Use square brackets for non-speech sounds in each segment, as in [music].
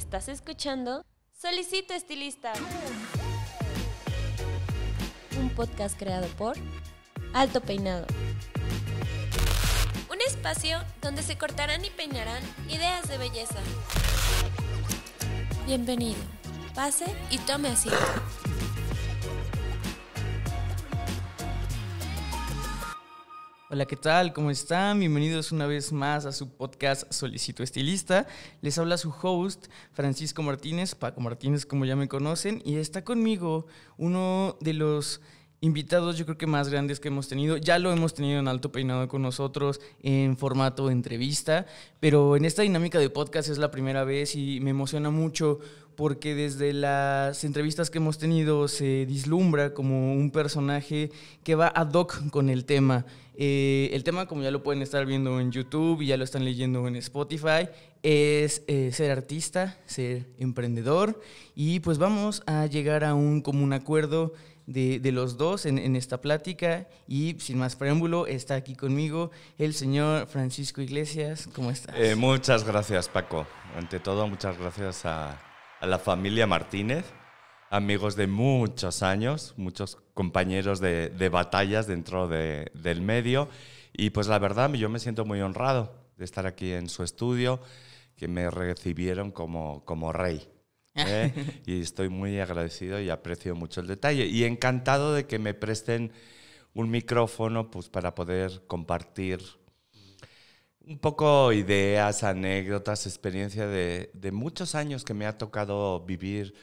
Estás escuchando Solicito Estilista. Un podcast creado por Alto Peinado. Un espacio donde se cortarán y peinarán ideas de belleza. Bienvenido. Pase y tome asiento. Hola, ¿qué tal? ¿Cómo están? Bienvenidos una vez más a su podcast Solicito Estilista. Les habla su host, Francisco Martínez, Paco Martínez, como ya me conocen, y está conmigo uno de los invitados yo creo que más grandes que hemos tenido. Ya lo hemos tenido en Alto Peinado con nosotros en formato entrevista, pero en esta dinámica de podcast es la primera vez y me emociona mucho porque desde las entrevistas que hemos tenido se dislumbra como un personaje que va ad hoc con el tema. Eh, el tema, como ya lo pueden estar viendo en YouTube y ya lo están leyendo en Spotify, es eh, ser artista, ser emprendedor y pues vamos a llegar a un común acuerdo de, los dos en, esta plática y sin más preámbulo está aquí conmigo el señor Francisco Iglesias. ¿Cómo estás? Eh, muchas gracias Paco. Ante todo, muchas gracias a, la familia Martínez, amigos de muchos años, muchos compañeros de, batallas dentro del medio. Y pues la verdad, yo me siento muy honrado de estar aquí en su estudio, que me recibieron como rey. ¿eh? [laughs] y estoy muy agradecido y aprecio mucho el detalle. Y encantado de que me presten un micrófono pues, para poder compartir un poco ideas, anécdotas, experiencia de, de muchos años que me ha tocado vivir.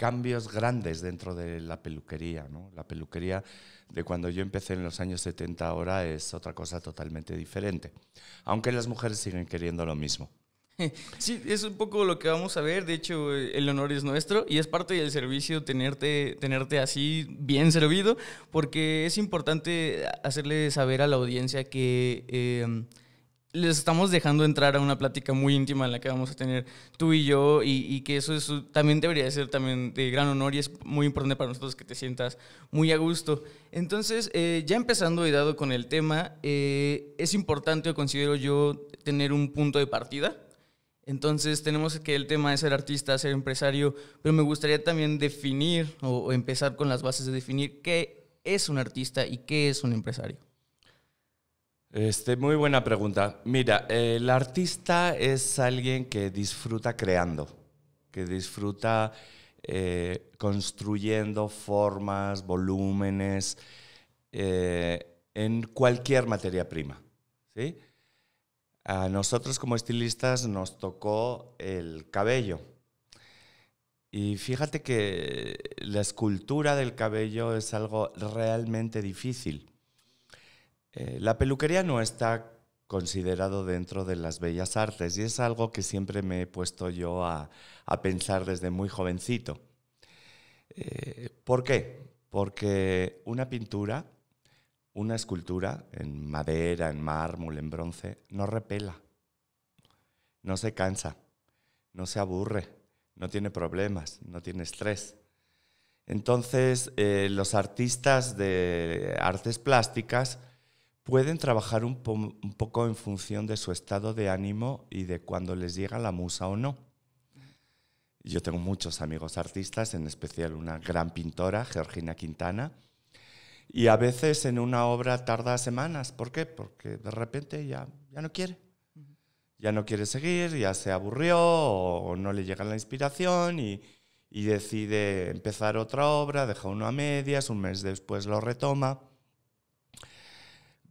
cambios grandes dentro de la peluquería. ¿no? La peluquería de cuando yo empecé en los años 70 ahora es otra cosa totalmente diferente, aunque las mujeres siguen queriendo lo mismo. [laughs] Sí, es un poco lo que vamos a ver. De hecho, el honor es nuestro y es parte del servicio tenerte, tenerte así bien servido, porque es importante hacerle saber a la audiencia que em, les estamos dejando entrar a una plática muy íntima en la que vamos a tener tú y yo y, que eso también debería ser también de gran honor y es muy importante para nosotros que te sientas muy a gusto. Entonces, eh, ya empezando y dado con el tema, eh, es importante, considero yo, tener un punto de partida entonces tenemos que el tema de ser artista, ser empresario, pero me gustaría también definir o, empezar con las bases de definir qué es un artista y qué es un empresario. Este, muy buena pregunta. Mira, el artista es alguien que disfruta creando, que disfruta eh, construyendo formas, volúmenes, eh, en cualquier materia prima. ¿sí? A nosotros como estilistas nos tocó el cabello. Y fíjate que la escultura del cabello es algo realmente difícil. Eh, la peluquería no está considerado dentro de las bellas artes y es algo que siempre me he puesto yo a, pensar desde muy jovencito. Eh, ¿Por qué? Porque una pintura una escultura en madera, en mármol, en bronce, no repela, no se cansa, no se aburre, no tiene problemas, no tiene estrés. Entonces, eh, los artistas de artes plásticas pueden trabajar un, un, poco en función de su estado de ánimo y de cuando les llega la musa o no. Yo tengo muchos amigos artistas, en especial una gran pintora, Georgina Quintana, y a veces en una obra tarda semanas. ¿Por qué? Porque de repente ya, no quiere. Ya no quiere seguir, ya se aburrió o no le llega la inspiración y, decide empezar otra obra, deja uno a medias, un mes después lo retoma.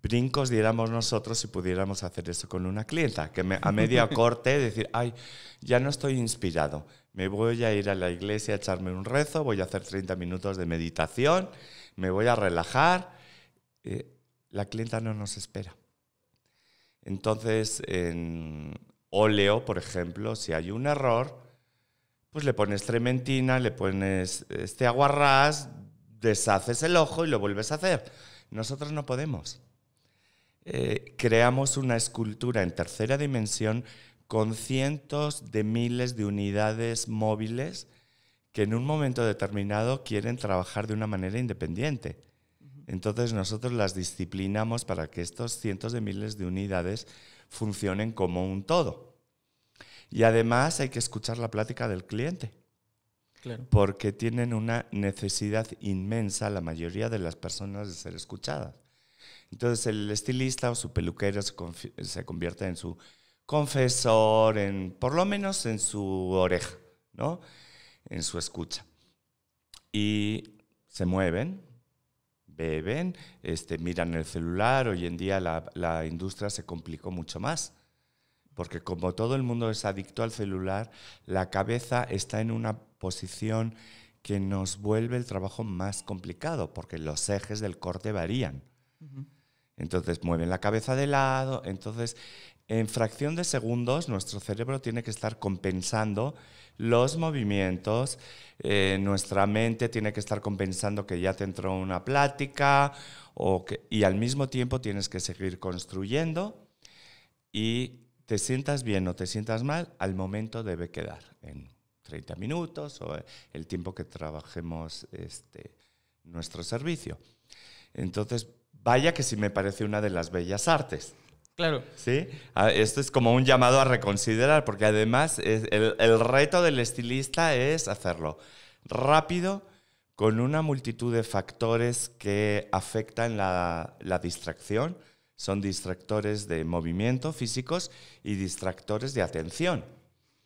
Brincos diéramos nosotros si pudiéramos hacer eso con una clienta, que a media [laughs] corte decir, ay, ya no estoy inspirado, me voy a ir a la iglesia a echarme un rezo, voy a hacer 30 minutos de meditación me voy a relajar. Eh, la clienta no nos espera. Entonces, en óleo, por ejemplo, si hay un error, pues le pones trementina, le pones este aguarrás, deshaces el ojo y lo vuelves a hacer. Nosotros no podemos. Eh, creamos una escultura en tercera dimensión con cientos de miles de unidades móviles que en un momento determinado quieren trabajar de una manera independiente. Entonces nosotros las disciplinamos para que estos cientos de miles de unidades funcionen como un todo. Y además hay que escuchar la plática del cliente. Porque tienen una necesidad inmensa la mayoría de las personas de ser escuchadas. Entonces el estilista o su peluquero se, se convierte en su confesor, en, por lo menos en su oreja, ¿no? en su escucha. Y se mueven, beben, este, miran el celular. Hoy en día la, industria se complicó mucho más, porque como todo el mundo es adicto al celular, la cabeza está en una posición que nos vuelve el trabajo más complicado, porque los ejes del corte varían. Entonces mueven la cabeza de lado, entonces en fracción de segundos nuestro cerebro tiene que estar compensando los movimientos. Eh, nuestra mente tiene que estar compensando que ya te entró una plática y al mismo tiempo tienes que seguir construyendo y te sientas bien o te sientas mal, al momento debe quedar en 30 minutos o eh, el tiempo que trabajemos este, nuestro servicio. Entonces, vaya que si me parece una de las bellas artes. Claro. Sí, ah, esto es como un llamado a reconsiderar, porque además el, reto del estilista es hacerlo rápido, con una multitud de factores que afectan la, distracción. Son distractores de movimiento físicos y distractores de atención.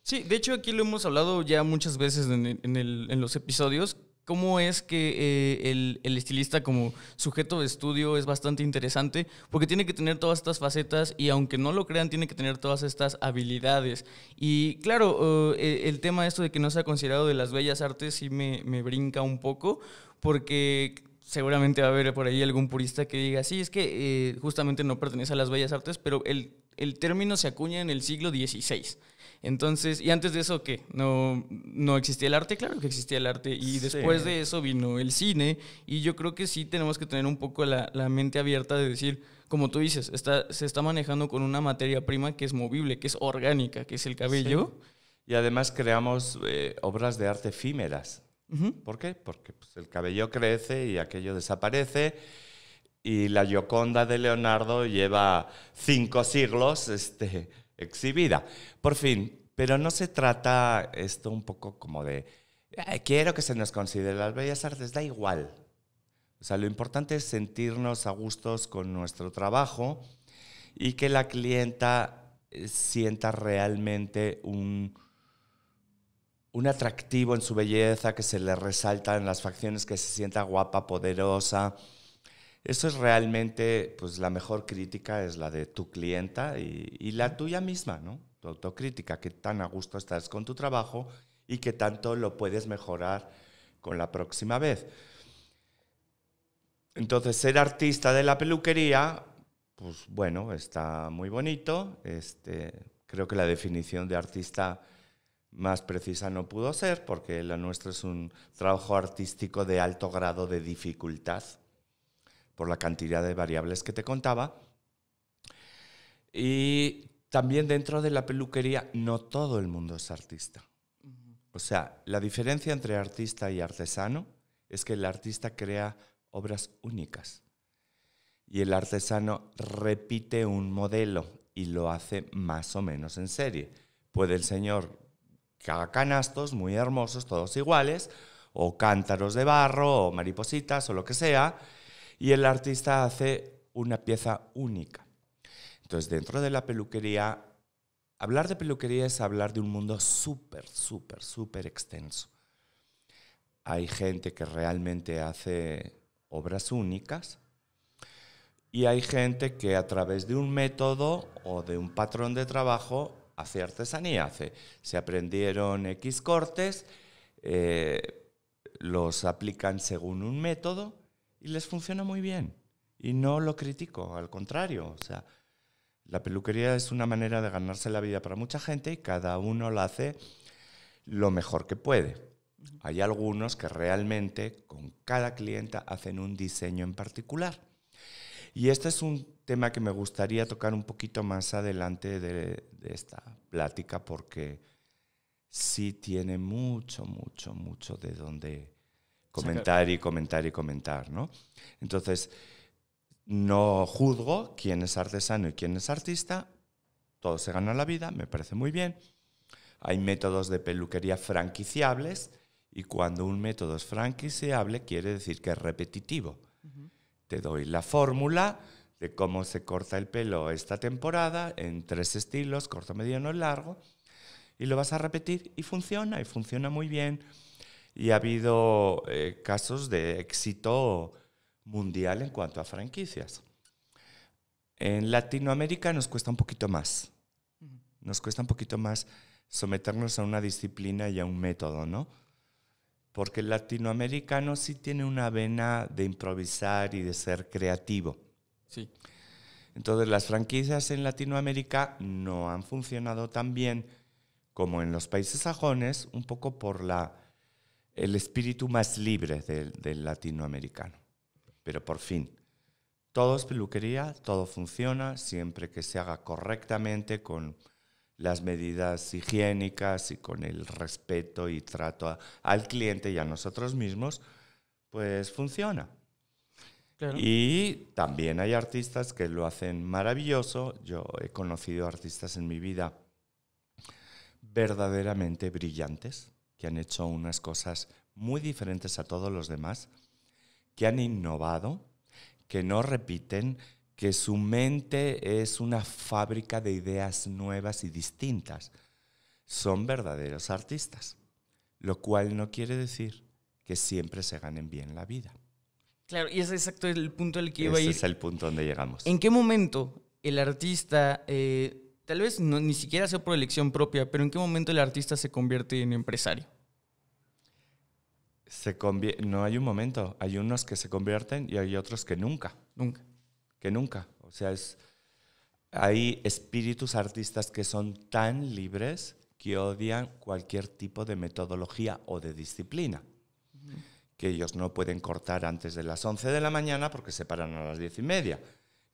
Sí, de hecho aquí lo hemos hablado ya muchas veces en, en los episodios, cómo es que eh, el, estilista como sujeto de estudio es bastante interesante, porque tiene que tener todas estas facetas y aunque no lo crean, tiene que tener todas estas habilidades. Y claro, eh, el tema esto de que no sea considerado de las bellas artes sí me, brinca un poco, porque seguramente va a haber por ahí algún purista que diga, sí, es que eh, justamente no pertenece a las bellas artes, pero el, el término se acuña en el siglo XVI. Entonces, y antes de eso, ¿qué? No, no existía el arte, claro que existía el arte. Y después de eso vino el cine. Y yo creo que sí tenemos que tener un poco la, la mente abierta de decir, como tú dices, se está manejando con una materia prima que es movible, que es orgánica, que es el cabello. Y además creamos eh, obras de arte efímeras. ¿Por qué? Porque pues, el cabello crece y aquello desaparece. Y la Gioconda de Leonardo lleva cinco siglos este, exhibida. Por fin, pero no se trata esto un poco como de, quiero que se nos considere las bellas artes, da igual. O sea, lo importante es sentirnos a gustos con nuestro trabajo y que la clienta eh, sienta realmente un, atractivo en su belleza, que se le resalta en las facciones, que se sienta guapa, poderosa, eso es realmente, pues la mejor crítica es la de tu clienta y, la tuya misma, ¿no? Tu autocrítica, qué tan a gusto estás con tu trabajo y qué tanto lo puedes mejorar con la próxima vez. Entonces, ser artista de la peluquería, pues bueno, está muy bonito. Este, creo que la definición de artista más precisa no pudo ser, porque la nuestra es un trabajo artístico de alto grado de dificultad por la cantidad de variables que te contaba. Y también dentro de la peluquería no todo el mundo es artista. O sea, la diferencia entre artista y artesano es que el artista crea obras únicas y el artesano repite un modelo y lo hace más o menos en serie. Puede el señor que haga canastos muy hermosos, todos iguales, o cántaros de barro, o maripositas, o lo que sea, y el artista hace una pieza única. Entonces, dentro de la peluquería, hablar de peluquería es hablar de un mundo súper, súper, súper extenso. Hay gente que realmente hace obras únicas y hay gente que a través de un método o de un patrón de trabajo hace artesanía, hace. Se aprendieron X cortes, eh, los aplican según un método y les funciona muy bien. Y no lo critico, al contrario. O sea, la peluquería es una manera de ganarse la vida para mucha gente y cada uno la hace lo mejor que puede. Hay algunos que realmente con cada clienta hacen un diseño en particular. Y este es un tema que me gustaría tocar un poquito más adelante de, de esta plática porque sí tiene mucho, mucho, mucho de donde comentar y comentar y comentar, ¿no? Entonces, no juzgo quién es artesano y quién es artista, Todo se gana la vida, me parece muy bien. Hay métodos de peluquería franquiciables y cuando un método es franquiciable quiere decir que es repetitivo. Te doy la fórmula de cómo se corta el pelo esta temporada en tres estilos, corto, mediano y largo, y lo vas a repetir y funciona, y funciona muy bien y ha habido eh, casos de éxito mundial en cuanto a franquicias. En Latinoamérica nos cuesta un poquito más. Nos cuesta un poquito más someternos a una disciplina y a un método, ¿no? Porque el latinoamericano sí tiene una vena de improvisar y de ser creativo. Sí. Entonces las franquicias en Latinoamérica no han funcionado tan bien como en los países sajones, un poco por la el espíritu más libre del, latinoamericano. Pero por fin, todo es peluquería, todo funciona, siempre que se haga correctamente, con las medidas higiénicas y con el respeto y trato al cliente y a nosotros mismos, pues funciona. Y también hay artistas que lo hacen maravilloso. Yo he conocido artistas en mi vida verdaderamente brillantes, que han hecho unas cosas muy diferentes a todos los demás, que han innovado, que no repiten, que su mente es una fábrica de ideas nuevas y distintas. Son verdaderos artistas, lo cual no quiere decir que siempre se ganen bien la vida. Claro, y ese es exacto el punto al que iba a ir. Ese es el punto donde llegamos. ¿En qué momento el artista, eh, tal vez ni siquiera sea por elección propia, pero en qué momento el artista se convierte en empresario? no hay un momento, hay unos que se convierten y hay otros que nunca. Nunca. Que nunca. O sea, hay espíritus artistas que son tan libres que odian cualquier tipo de metodología o de disciplina. Que ellos no pueden cortar antes de las 11 de la mañana porque se paran a las 10 y media.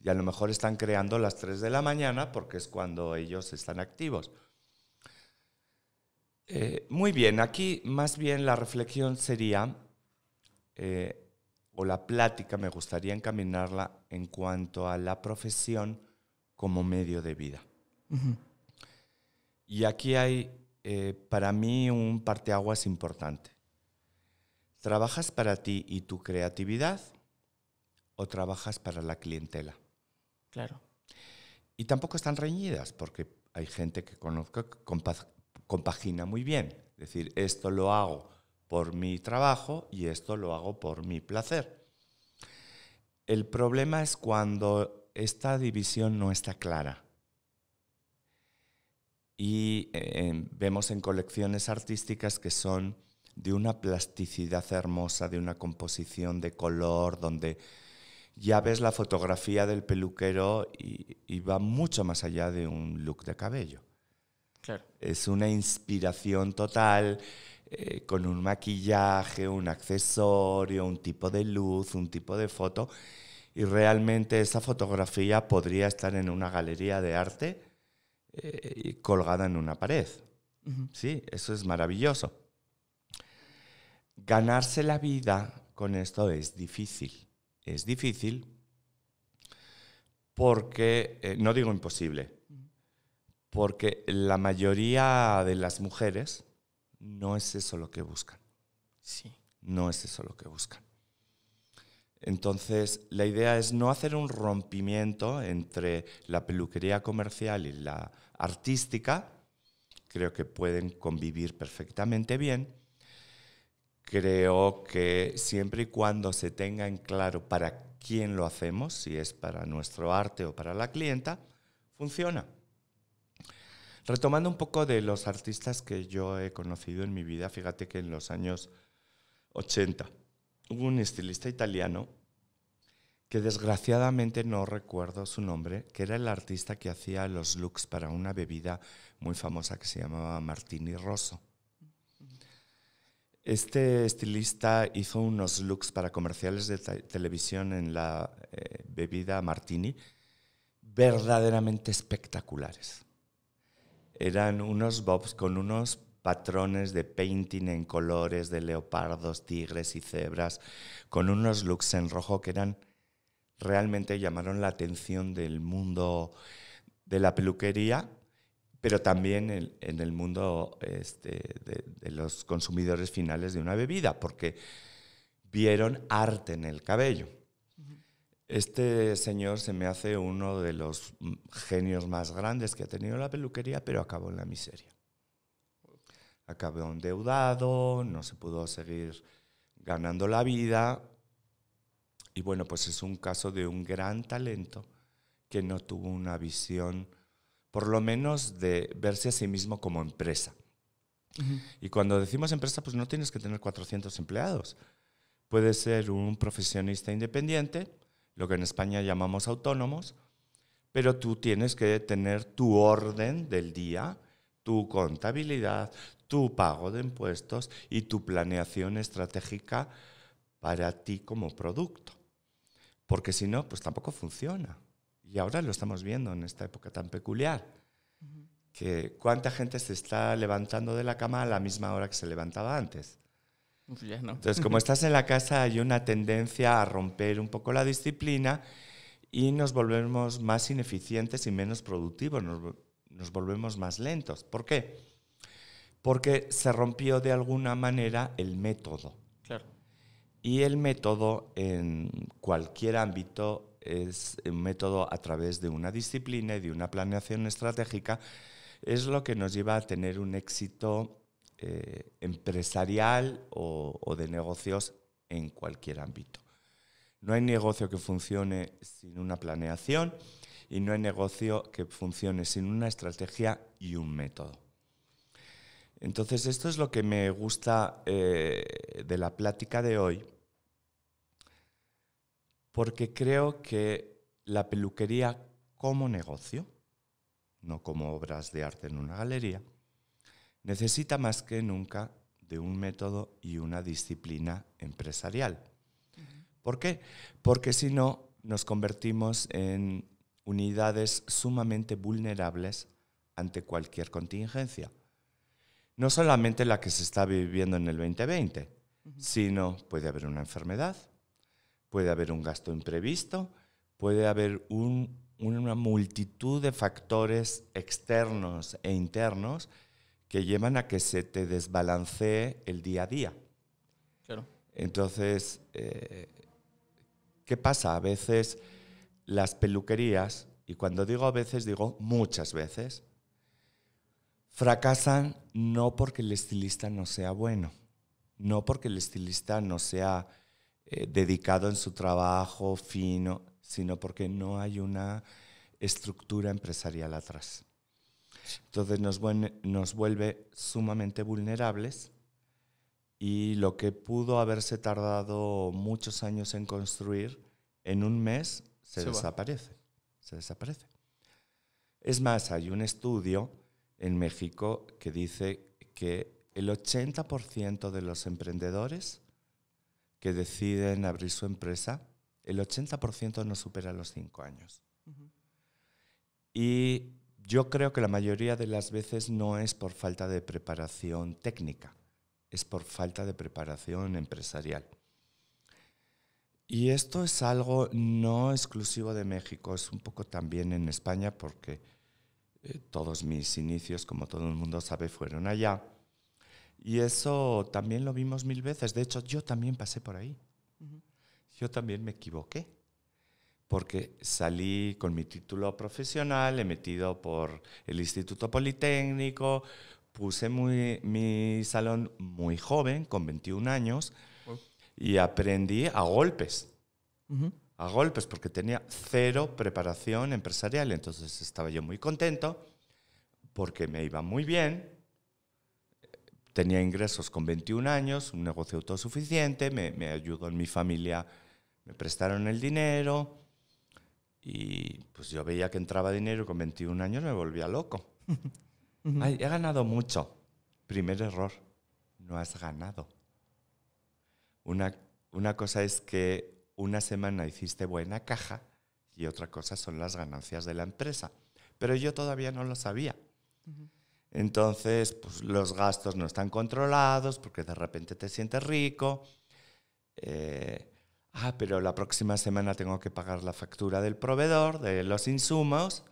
Y a lo mejor están creando las 3 de la mañana porque es cuando ellos están activos. Eh, muy bien, aquí más bien la reflexión sería, eh, o la plática me gustaría encaminarla en cuanto a la profesión como medio de vida. Y aquí hay eh, para mí un parteaguas importante. ¿Trabajas para ti y tu creatividad o trabajas para la clientela? Claro. Y tampoco están reñidas, porque hay gente que conozco paz, compagina muy bien. Es decir, esto lo hago por mi trabajo y esto lo hago por mi placer. El problema es cuando esta división no está clara. Y eh, vemos en colecciones artísticas que son de una plasticidad hermosa, de una composición de color, donde ya ves la fotografía del peluquero y va mucho más allá de un look de cabello. Es una inspiración total eh, con un maquillaje, un accesorio, un tipo de luz, un tipo de foto. Y realmente esa fotografía podría estar en una galería de arte eh, colgada en una pared. Sí, eso es maravilloso. Ganarse la vida con esto es difícil. Es difícil porque, eh, no digo imposible, porque la mayoría de las mujeres no es eso lo que buscan. Sí. No es eso lo que buscan. Entonces, la idea es no hacer un rompimiento entre la peluquería comercial y la artística. Creo que pueden convivir perfectamente bien. Creo que siempre y cuando se tenga en claro para quién lo hacemos, si es para nuestro arte o para la clienta, funciona. Retomando un poco de los artistas que yo he conocido en mi vida, fíjate que en los años 80 hubo un estilista italiano que desgraciadamente no recuerdo su nombre, que era el artista que hacía los looks para una bebida muy famosa que se llamaba Martini Rosso. Este estilista hizo unos looks para comerciales de televisión en la eh, bebida Martini verdaderamente espectaculares eran unos bobs con unos patrones de painting en colores de leopardos, tigres y cebras, con unos looks en rojo que eran realmente llamaron la atención del mundo de la peluquería, pero también en, el mundo este, de los consumidores finales de una bebida, porque vieron arte en el cabello. Este señor se me hace uno de los mm, genios más grandes que ha tenido la peluquería, pero acabó en la miseria. Acabó endeudado, no se pudo seguir ganando la vida. Y bueno, pues es un caso de un gran talento que no tuvo una visión, por lo menos de verse a sí mismo como empresa. Y cuando decimos empresa, pues no tienes que tener 400 empleados. Puedes ser un profesionista independiente lo que en España llamamos autónomos, pero tú tienes que tener tu orden del día, tu contabilidad, tu pago de impuestos y tu planeación estratégica para ti como producto. Porque si no, pues tampoco funciona. Y ahora lo estamos viendo en esta época tan peculiar, que cuánta gente se está levantando de la cama a la misma hora que se levantaba antes. Pues Entonces, como estás en la casa, hay una tendencia a romper un poco la disciplina y nos volvemos más ineficientes y menos productivos, nos, volvemos más lentos. ¿Por qué? Porque se rompió de alguna manera el método. Claro. Y el método en cualquier ámbito es un método a través de una disciplina y de una planeación estratégica, es lo que nos lleva a tener un éxito eh, empresarial o, de negocios en cualquier ámbito. No hay negocio que funcione sin una planeación y no hay negocio que funcione sin una estrategia y un método. Entonces, esto es lo que me gusta eh, de la plática de hoy, porque creo que la peluquería como negocio, no como obras de arte en una galería, necesita más que nunca de un método y una disciplina empresarial. ¿Por qué? Porque si no, nos convertimos en unidades sumamente vulnerables ante cualquier contingencia. No solamente la que se está viviendo en el 2020, sino puede haber una enfermedad, puede haber un gasto imprevisto, puede haber una multitud de factores externos e internos que llevan a que se te desbalancee el día a día. Entonces, eh, ¿qué pasa? A veces las peluquerías, y cuando digo a veces, digo muchas veces, fracasan no porque el estilista no sea bueno, no porque el estilista no sea eh, dedicado en su trabajo fino, sino porque no hay una estructura empresarial atrás. Entonces nos, vuelve sumamente vulnerables y lo que pudo haberse tardado muchos años en construir, en un mes se, desaparece. Se desaparece. Es más, hay un estudio en México que dice que el 80% de los emprendedores que deciden abrir su empresa, el 80% no supera los 5 años. Y yo creo que la mayoría de las veces no es por falta de preparación técnica, es por falta de preparación empresarial. Y esto es algo no exclusivo de México, es un poco también en España porque eh, todos mis inicios, como todo el mundo sabe, fueron allá. Y eso también lo vimos mil veces. De hecho, yo también pasé por ahí. Yo también me equivoqué porque salí con mi título profesional he metido por el Instituto Politécnico, puse mi salón muy joven, con 21 años, y aprendí a golpes. A golpes, porque tenía cero preparación empresarial. Entonces estaba yo muy contento porque me iba muy bien. Tenía ingresos con 21 años, un negocio autosuficiente, me, me ayudó en mi familia, me prestaron el dinero. Y pues yo veía que entraba dinero y con 21 años me volvía loco. he ganado mucho. Primer error, no has ganado. Una, una cosa es que una semana hiciste buena caja y otra cosa son las ganancias de la empresa. Pero yo todavía no lo sabía. Entonces, pues, los gastos no están controlados porque de repente te sientes rico. Eh, ah, pero la próxima semana tengo que pagar la factura del proveedor, de los insumos,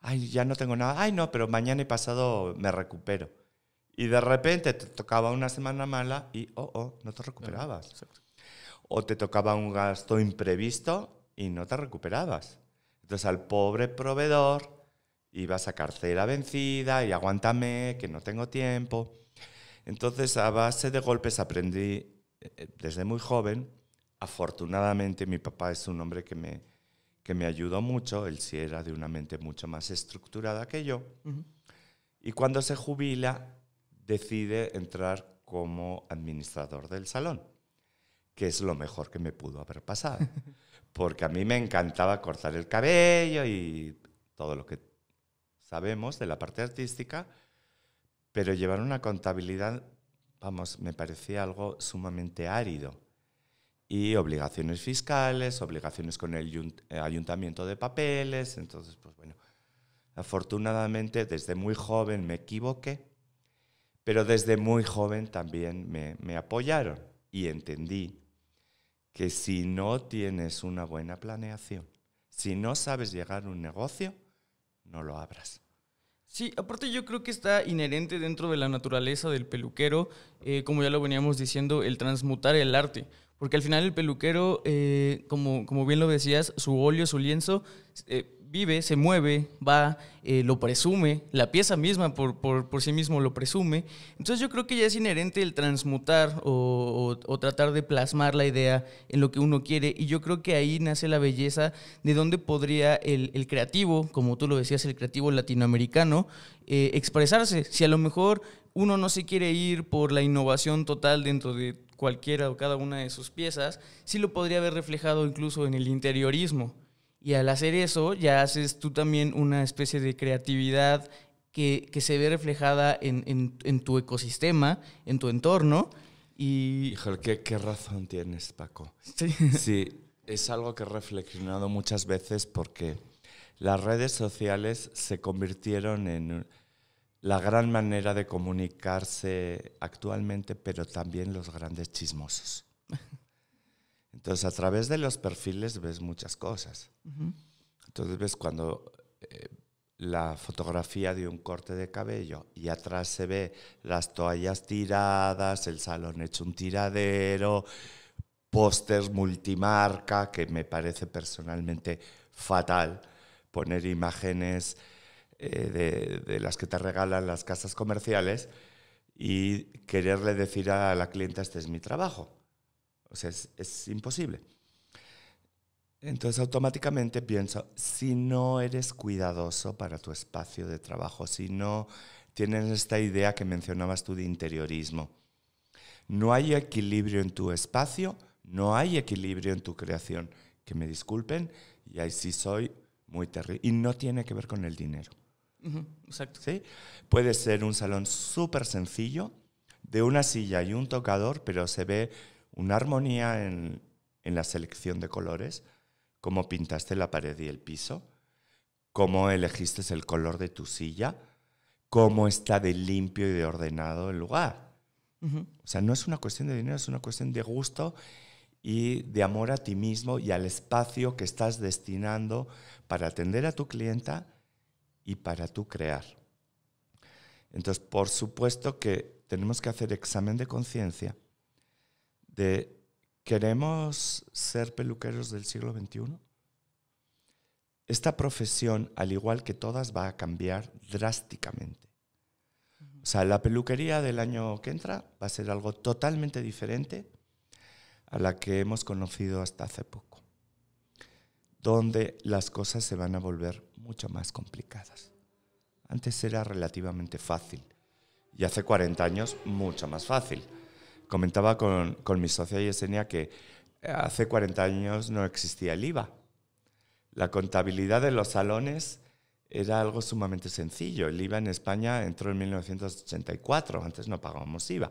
ay, ya no tengo nada, ay, no, pero mañana y pasado me recupero. Y de repente te tocaba una semana mala y, oh, oh no te recuperabas. O te tocaba un gasto imprevisto y no te recuperabas. Entonces al pobre proveedor ibas a cartera vencida y aguántame, que no tengo tiempo. Entonces a base de golpes aprendí eh, eh, desde muy joven afortunadamente mi papá es un hombre que me, ayudó mucho, él sí era de una mente mucho más estructurada que yo, y cuando se jubila decide entrar como administrador del salón, que es lo mejor que me pudo haber pasado, [laughs] porque a mí me encantaba cortar el cabello y todo lo que sabemos de la parte artística, pero llevar una contabilidad, vamos, me parecía algo sumamente árido y obligaciones fiscales, obligaciones con el eh, ayuntamiento de papeles. Entonces, pues bueno, afortunadamente desde muy joven me equivoqué, pero desde muy joven también me, apoyaron y entendí que si no tienes una buena planeación, si no sabes llegar a un negocio, no lo abras. Sí, aparte yo creo que está inherente dentro de la naturaleza del peluquero, eh, como ya lo veníamos diciendo, el transmutar el arte. Porque al final el peluquero, eh, como, como bien lo decías, su óleo, su lienzo, eh, vive, se mueve, va, eh, lo presume, la pieza misma por, sí mismo lo presume. Entonces yo creo que ya es inherente el transmutar o, o, tratar de plasmar la idea en lo que uno quiere y yo creo que ahí nace la belleza de dónde podría el, creativo, como tú lo decías, el creativo latinoamericano, expresarse. Si a lo mejor uno no se quiere ir por la innovación total dentro de cualquiera o cada una de sus piezas, sí lo podría haber reflejado incluso en el interiorismo. Y al hacer eso, ya haces tú también una especie de creatividad que, se ve reflejada en, tu ecosistema, en tu entorno. Y... Híjole, ¿qué, qué razón tienes, Paco. [laughs] sí, es algo que he reflexionado muchas veces porque las redes sociales se convirtieron en la gran manera de comunicarse actualmente, pero también los grandes chismosos. [laughs] Entonces, a través de los perfiles ves muchas cosas. Entonces ves cuando eh, la fotografía de un corte de cabello y atrás se ve las toallas tiradas, el salón hecho un tiradero, póster multimarca, que me parece personalmente fatal poner imágenes eh, de, las que te regalan las casas comerciales y quererle decir a la clienta este es mi trabajo. O sea, es, es imposible. Entonces automáticamente pienso, si no eres cuidadoso para tu espacio de trabajo, si no tienes esta idea que mencionabas tú de interiorismo, no hay equilibrio en tu espacio, no hay equilibrio en tu creación. Que me disculpen, y ahí sí soy muy terrible. Y no tiene que ver con el dinero. Puede ser un salón súper sencillo, de una silla y un tocador, pero se ve una armonía en, la selección de colores, cómo pintaste la pared y el piso, cómo elegiste el color de tu silla, cómo está de limpio y de ordenado el lugar. O sea, no es una cuestión de dinero, es una cuestión de gusto y de amor a ti mismo y al espacio que estás destinando para atender a tu clienta y para tú crear. Entonces, por supuesto que tenemos que hacer examen de conciencia de, ¿queremos ser peluqueros del siglo XXI? Esta profesión, al igual que todas, va a cambiar drásticamente. O sea, la peluquería del año que entra va a ser algo totalmente diferente a la que hemos conocido hasta hace poco, donde las cosas se van a volver mucho más complicadas. Antes era relativamente fácil y hace 40 años mucho más fácil. Comentaba con, con mi socia Yesenia que eh, hace 40 años no existía el IVA. La contabilidad de los salones era algo sumamente sencillo. El IVA en España entró en 1984, antes no pagábamos IVA.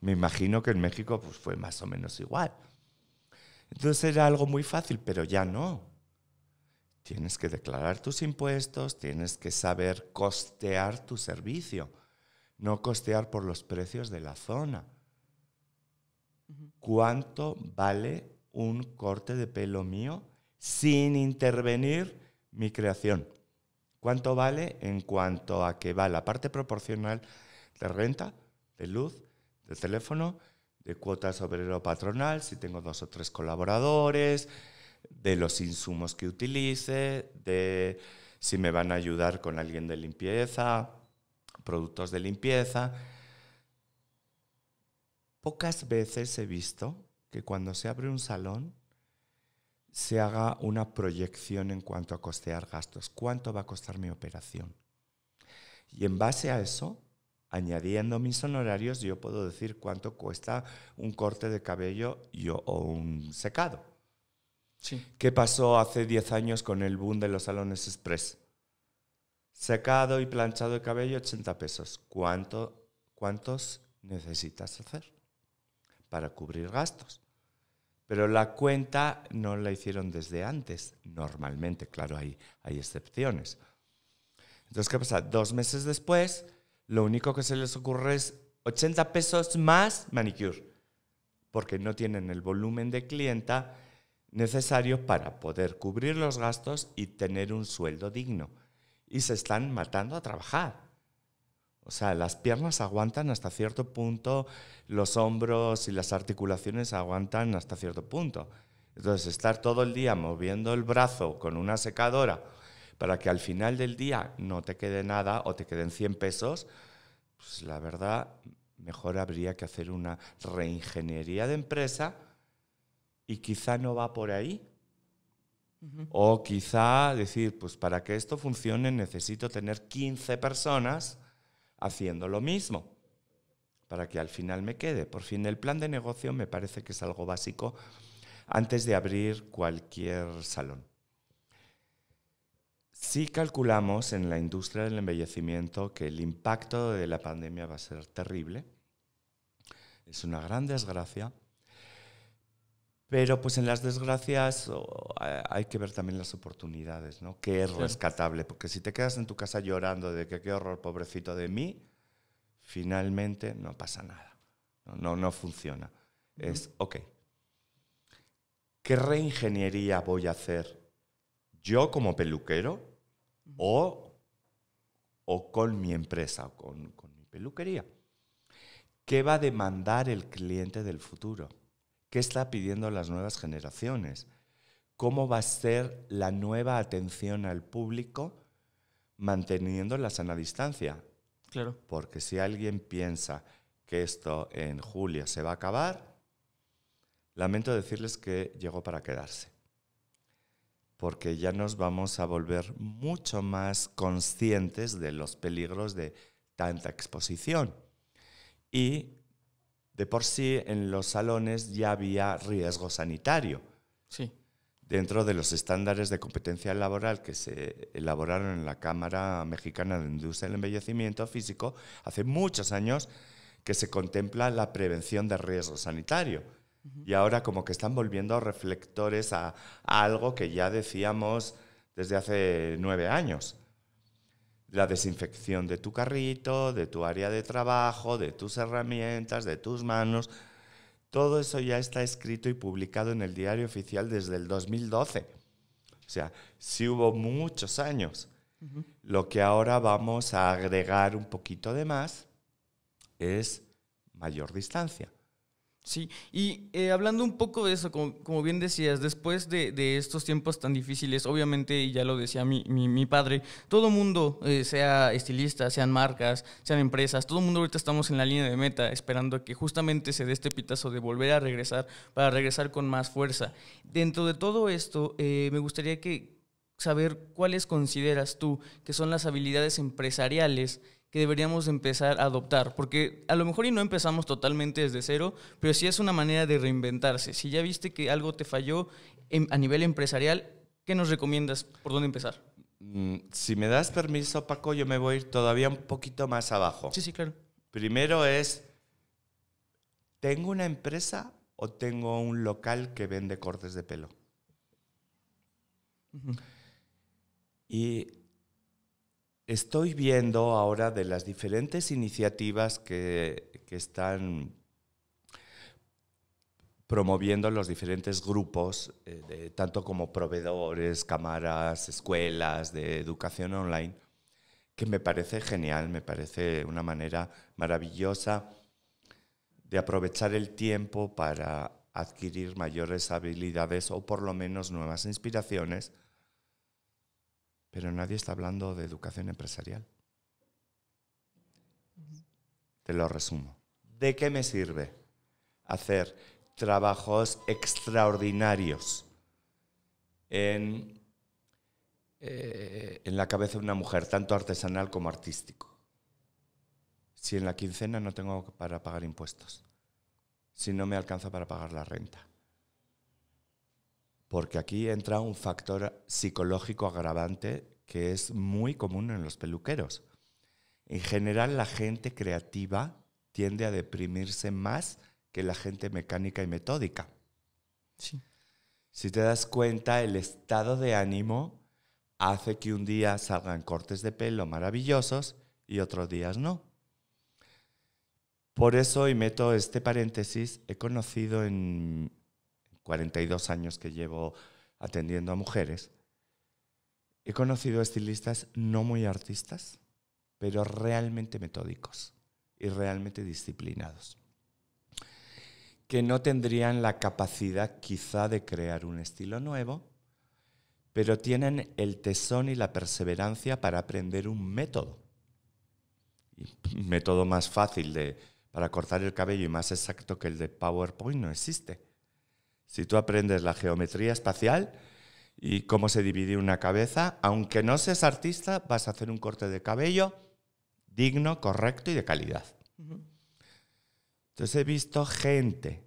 Me imagino que en México pues, fue más o menos igual. Entonces era algo muy fácil, pero ya no. Tienes que declarar tus impuestos, tienes que saber costear tu servicio, no costear por los precios de la zona. ¿Cuánto vale un corte de pelo mío sin intervenir mi creación? ¿Cuánto vale en cuanto a que va la parte proporcional de renta, de luz, de teléfono, de cuotas obrero patronal, si tengo dos o tres colaboradores? de los insumos que utilice, de si me van a ayudar con alguien de limpieza, productos de limpieza. Pocas veces he visto que cuando se abre un salón se haga una proyección en cuanto a costear gastos. ¿Cuánto va a costar mi operación? Y en base a eso, añadiendo mis honorarios, yo puedo decir cuánto cuesta un corte de cabello o un secado. ¿Qué pasó hace 10 años con el boom de los salones express? Secado y planchado de cabello, 80 pesos. ¿Cuánto, ¿Cuántos necesitas hacer para cubrir gastos? Pero la cuenta no la hicieron desde antes, normalmente, claro, hay, hay excepciones. Entonces, ¿qué pasa? Dos meses después, lo único que se les ocurre es 80 pesos más manicure, porque no tienen el volumen de clienta necesarios para poder cubrir los gastos y tener un sueldo digno. Y se están matando a trabajar. O sea, las piernas aguantan hasta cierto punto, los hombros y las articulaciones aguantan hasta cierto punto. Entonces, estar todo el día moviendo el brazo con una secadora para que al final del día no te quede nada o te queden 100 pesos, pues la verdad, mejor habría que hacer una reingeniería de empresa y quizá no va por ahí. O quizá decir, pues para que esto funcione necesito tener 15 personas haciendo lo mismo, para que al final me quede. Por fin, el plan de negocio me parece que es algo básico antes de abrir cualquier salón. Si calculamos en la industria del embellecimiento que el impacto de la pandemia va a ser terrible. Es una gran desgracia pero pues en las desgracias hay que ver también las oportunidades, ¿no? Que es rescatable, porque si te quedas en tu casa llorando de que qué horror, pobrecito de mí, finalmente no pasa nada. No, no, funciona. Es, ok, ¿qué reingeniería voy a hacer yo como peluquero o, o, con mi empresa, o con, con mi peluquería? ¿Qué va a demandar el cliente del futuro? ¿Qué está pidiendo las nuevas generaciones? ¿Cómo va a ser la nueva atención al público manteniendo la sana distancia? Claro. Porque si alguien piensa que esto en julio se va a acabar, lamento decirles que llegó para quedarse. Porque ya nos vamos a volver mucho más conscientes de los peligros de tanta exposición. Y de por sí en los salones ya había riesgo sanitario. Dentro de los estándares de competencia laboral que se elaboraron en la Cámara Mexicana de Industria del Embellecimiento Físico hace muchos años que se contempla la prevención de riesgo sanitario. Y ahora como que están volviendo reflectores a algo que ya decíamos desde hace nueve años la desinfección de tu carrito, de tu área de trabajo, de tus herramientas, de tus manos. Todo eso ya está escrito y publicado en el diario oficial desde el 2012. O sea, si hubo muchos años. Lo que ahora vamos a agregar un poquito de más es mayor distancia. Sí, y eh, hablando un poco de eso, como, bien decías, después de, estos tiempos tan difíciles, obviamente, y ya lo decía mi, padre, todo mundo, eh, sea estilista, sean marcas, sean empresas, todo mundo ahorita estamos en la línea de meta esperando que justamente se dé este pitazo de volver a regresar para regresar con más fuerza. Dentro de todo esto, eh, me gustaría que saber cuáles consideras tú que son las habilidades empresariales que deberíamos empezar a adoptar, porque a lo mejor y no empezamos totalmente desde cero, pero sí es una manera de reinventarse. Si ya viste que algo te falló a nivel empresarial, ¿qué nos recomiendas? ¿Por dónde empezar? Mm, si me das permiso, Paco, yo me voy a ir todavía un poquito más abajo. Sí, sí, claro. Primero es, ¿tengo una empresa o tengo un local que vende cortes de pelo? Y estoy viendo ahora de las diferentes iniciativas que, están promoviendo los diferentes grupos, eh, tanto como proveedores, cámaras, escuelas de educación online, que me parece genial, me parece una manera maravillosa de aprovechar el tiempo para adquirir mayores habilidades o por lo menos nuevas inspiraciones pero nadie está hablando de educación empresarial. Te lo resumo. ¿De qué me sirve hacer trabajos extraordinarios eh, en, la cabeza de una mujer, tanto artesanal como artístico? Si en la quincena no tengo para pagar impuestos, si no me alcanza para pagar la renta, porque aquí entra un factor psicológico agravante que es muy común en los peluqueros. En general, la gente creativa tiende a deprimirse más que la gente mecánica y metódica. Si te das cuenta, el estado de ánimo hace que un día salgan cortes de pelo maravillosos y otros días no. Por eso, y meto este paréntesis, he conocido en 42 años que llevo atendiendo a mujeres, he conocido estilistas no muy artistas, pero realmente metódicos y realmente disciplinados, que no tendrían la capacidad quizá de crear un estilo nuevo, pero tienen el tesón y la perseverancia para aprender un método. Un método más fácil de, para cortar el cabello y más exacto que el de PowerPoint no existe. Si tú aprendes la geometría espacial y cómo se divide una cabeza, aunque no seas artista, vas a hacer un corte de cabello digno, correcto y de calidad. Entonces he visto gente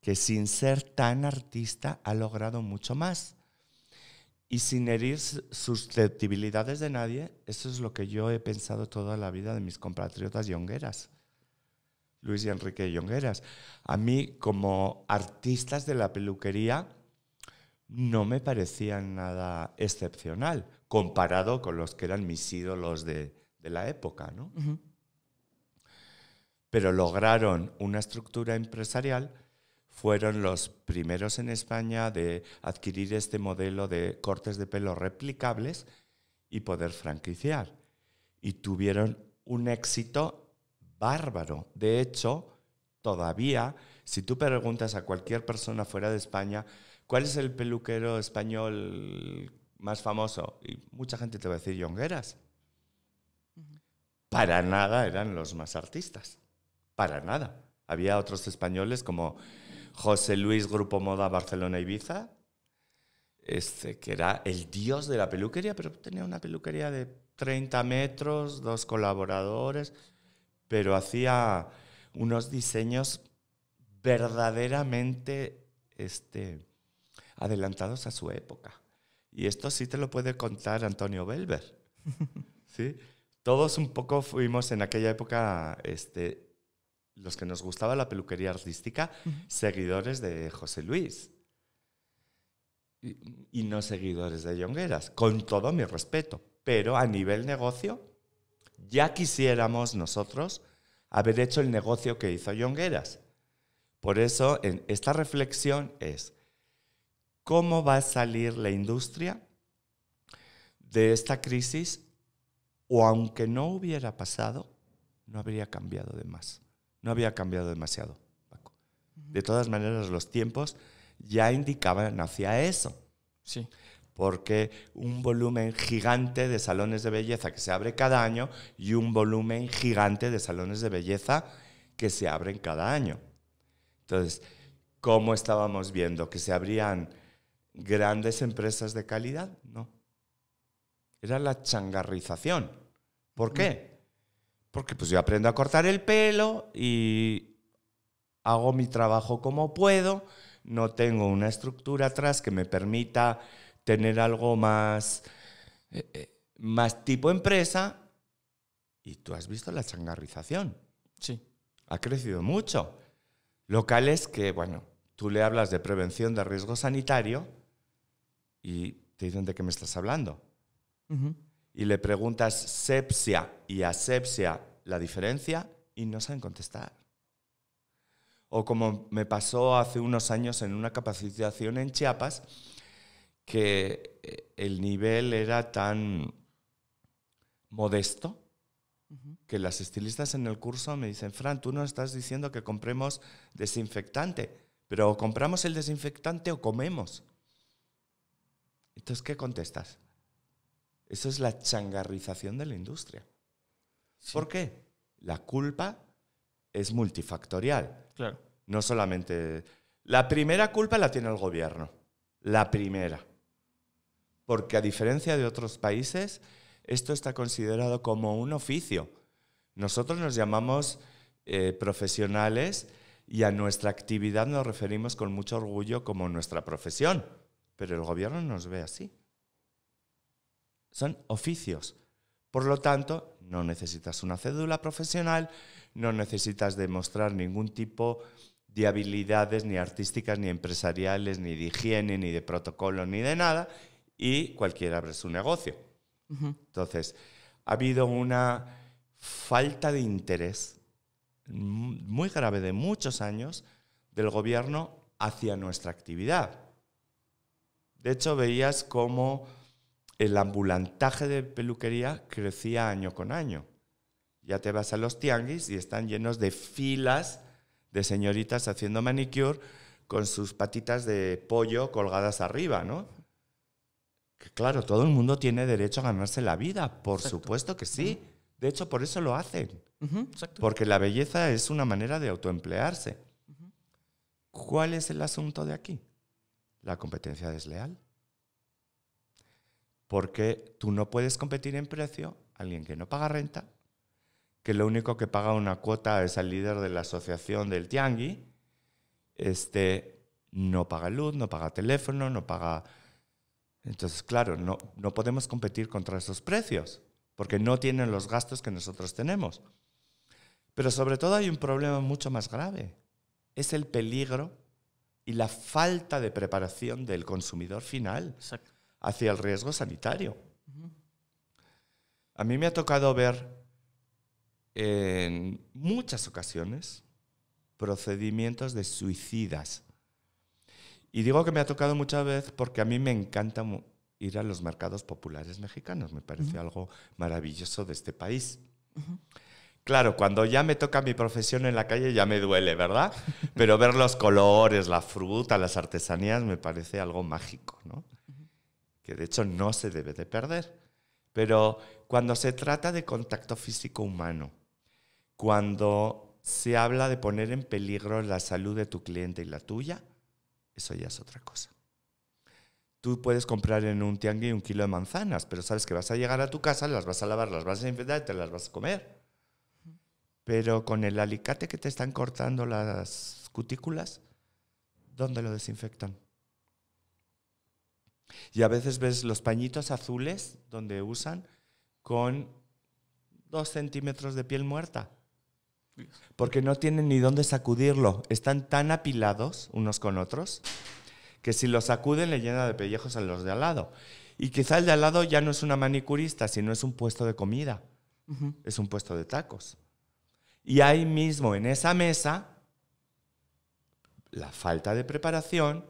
que sin ser tan artista ha logrado mucho más. Y sin herir susceptibilidades de nadie, eso es lo que yo he pensado toda la vida de mis compatriotas hongueras. Luis y Enrique Yongueras, A mí, como artistas de la peluquería, no me parecían nada excepcional comparado con los que eran mis ídolos de, la época, Pero lograron una estructura empresarial, fueron los primeros en España de adquirir este modelo de cortes de pelo replicables y poder franquiciar. Y tuvieron un éxito bárbaro. De hecho, todavía, si tú preguntas a cualquier persona fuera de España, ¿cuál es el peluquero español más famoso? Y mucha gente te va a decir Yongueras. Para nada eran los más artistas. Para nada. Había otros españoles como José Luis Grupo Moda Barcelona Ibiza, este, que era el dios de la peluquería, pero tenía una peluquería de 30 metros, dos colaboradores pero hacía unos diseños verdaderamente este, adelantados a su época. Y esto sí te lo puede contar Antonio Belver. [laughs] ¿sí? Todos un poco fuimos en aquella época, este, los que nos gustaba la peluquería artística, seguidores de José Luis. Y, no seguidores de Jongueras, con todo mi respeto. Pero a nivel negocio, ya quisiéramos nosotros haber hecho el negocio que hizo Yongueras. Por eso, en esta reflexión es, ¿cómo va a salir la industria de esta crisis? O aunque no hubiera pasado, no habría cambiado de más. No había cambiado demasiado, De todas maneras, los tiempos ya indicaban hacia eso. Sí porque un volumen gigante de salones de belleza que se abre cada año y un volumen gigante de salones de belleza que se abren cada año. Entonces, ¿cómo estábamos viendo? ¿Que se abrían grandes empresas de calidad? No. Era la changarrización. ¿Por qué? Mm. Porque pues yo aprendo a cortar el pelo y hago mi trabajo como puedo, no tengo una estructura atrás que me permita tener algo más, eh, eh, más tipo empresa. Y tú has visto la changarrización. Sí. Ha crecido mucho. Locales que, bueno, tú le hablas de prevención de riesgo sanitario y te dicen de qué me estás hablando. Y le preguntas sepsia y asepsia la diferencia y no saben contestar. O como me pasó hace unos años en una capacitación en Chiapas, que eh, el nivel era tan modesto que las estilistas en el curso me dicen, Fran, tú no estás diciendo que compremos desinfectante, pero compramos el desinfectante o comemos. Entonces, ¿qué contestas? Eso es la changarrización de la industria. ¿Por qué? La culpa es multifactorial. Claro. No solamente. La primera culpa la tiene el gobierno. La primera porque a diferencia de otros países, esto está considerado como un oficio. Nosotros nos llamamos eh, profesionales y a nuestra actividad nos referimos con mucho orgullo como nuestra profesión, pero el gobierno nos ve así. Son oficios. Por lo tanto, no necesitas una cédula profesional, no necesitas demostrar ningún tipo de habilidades ni artísticas, ni empresariales, ni de higiene, ni de protocolo, ni de nada, y cualquiera abre su negocio. Entonces, ha habido una falta de interés muy grave de muchos años del gobierno hacia nuestra actividad. De hecho, veías cómo el ambulantaje de peluquería crecía año con año. Ya te vas a los tianguis y están llenos de filas de señoritas haciendo manicure con sus patitas de pollo colgadas arriba, ¿no? claro, todo el mundo tiene derecho a ganarse la vida, por supuesto que sí. De hecho, por eso lo hacen. Porque la belleza es una manera de autoemplearse. ¿Cuál es el asunto de aquí? La competencia desleal. Porque tú no puedes competir en precio a alguien que no paga renta, que lo único que paga una cuota es al líder de la asociación del Tiangui, este, no paga luz, no paga teléfono, no paga entonces, claro, no, podemos competir contra esos precios, porque no tienen los gastos que nosotros tenemos. Pero sobre todo hay un problema mucho más grave. Es el peligro y la falta de preparación del consumidor final hacia el riesgo sanitario. A mí me ha tocado ver en muchas ocasiones procedimientos de suicidas y digo que me ha tocado muchas veces porque a mí me encanta ir a los mercados populares mexicanos, me parece algo maravilloso de este país. Claro, cuando ya me toca mi profesión en la calle ya me duele, ¿verdad? [laughs] Pero ver los colores, la fruta, las artesanías me parece algo mágico, ¿no? Que de hecho no se debe de perder. Pero cuando se trata de contacto físico humano, cuando se habla de poner en peligro la salud de tu cliente y la tuya, eso ya es otra cosa. Tú puedes comprar en un tianguí un kilo de manzanas, pero sabes que vas a llegar a tu casa, las vas a lavar, las vas a infectar y te las vas a comer. Pero con el alicate que te están cortando las cutículas, ¿dónde lo desinfectan? Y a veces ves los pañitos azules donde usan con dos centímetros de piel muerta. Porque no tienen ni dónde sacudirlo. Están tan apilados unos con otros que si lo sacuden le llena de pellejos a los de al lado. Y quizá el de al lado ya no es una manicurista, sino es un puesto de comida. Es un puesto de tacos. Y ahí mismo, en esa mesa, la falta de preparación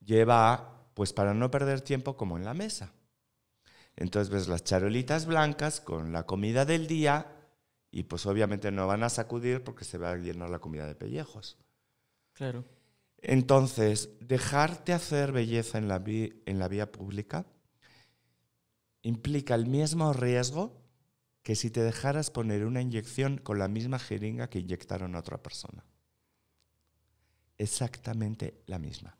lleva pues para no perder tiempo como en la mesa. Entonces ves las charolitas blancas con la comida del día y pues obviamente no van a sacudir porque se va a llenar la comida de pellejos. Claro. Entonces, dejarte hacer belleza en la, en la vía pública implica el mismo riesgo que si te dejaras poner una inyección con la misma jeringa que inyectaron a otra persona. Exactamente la misma.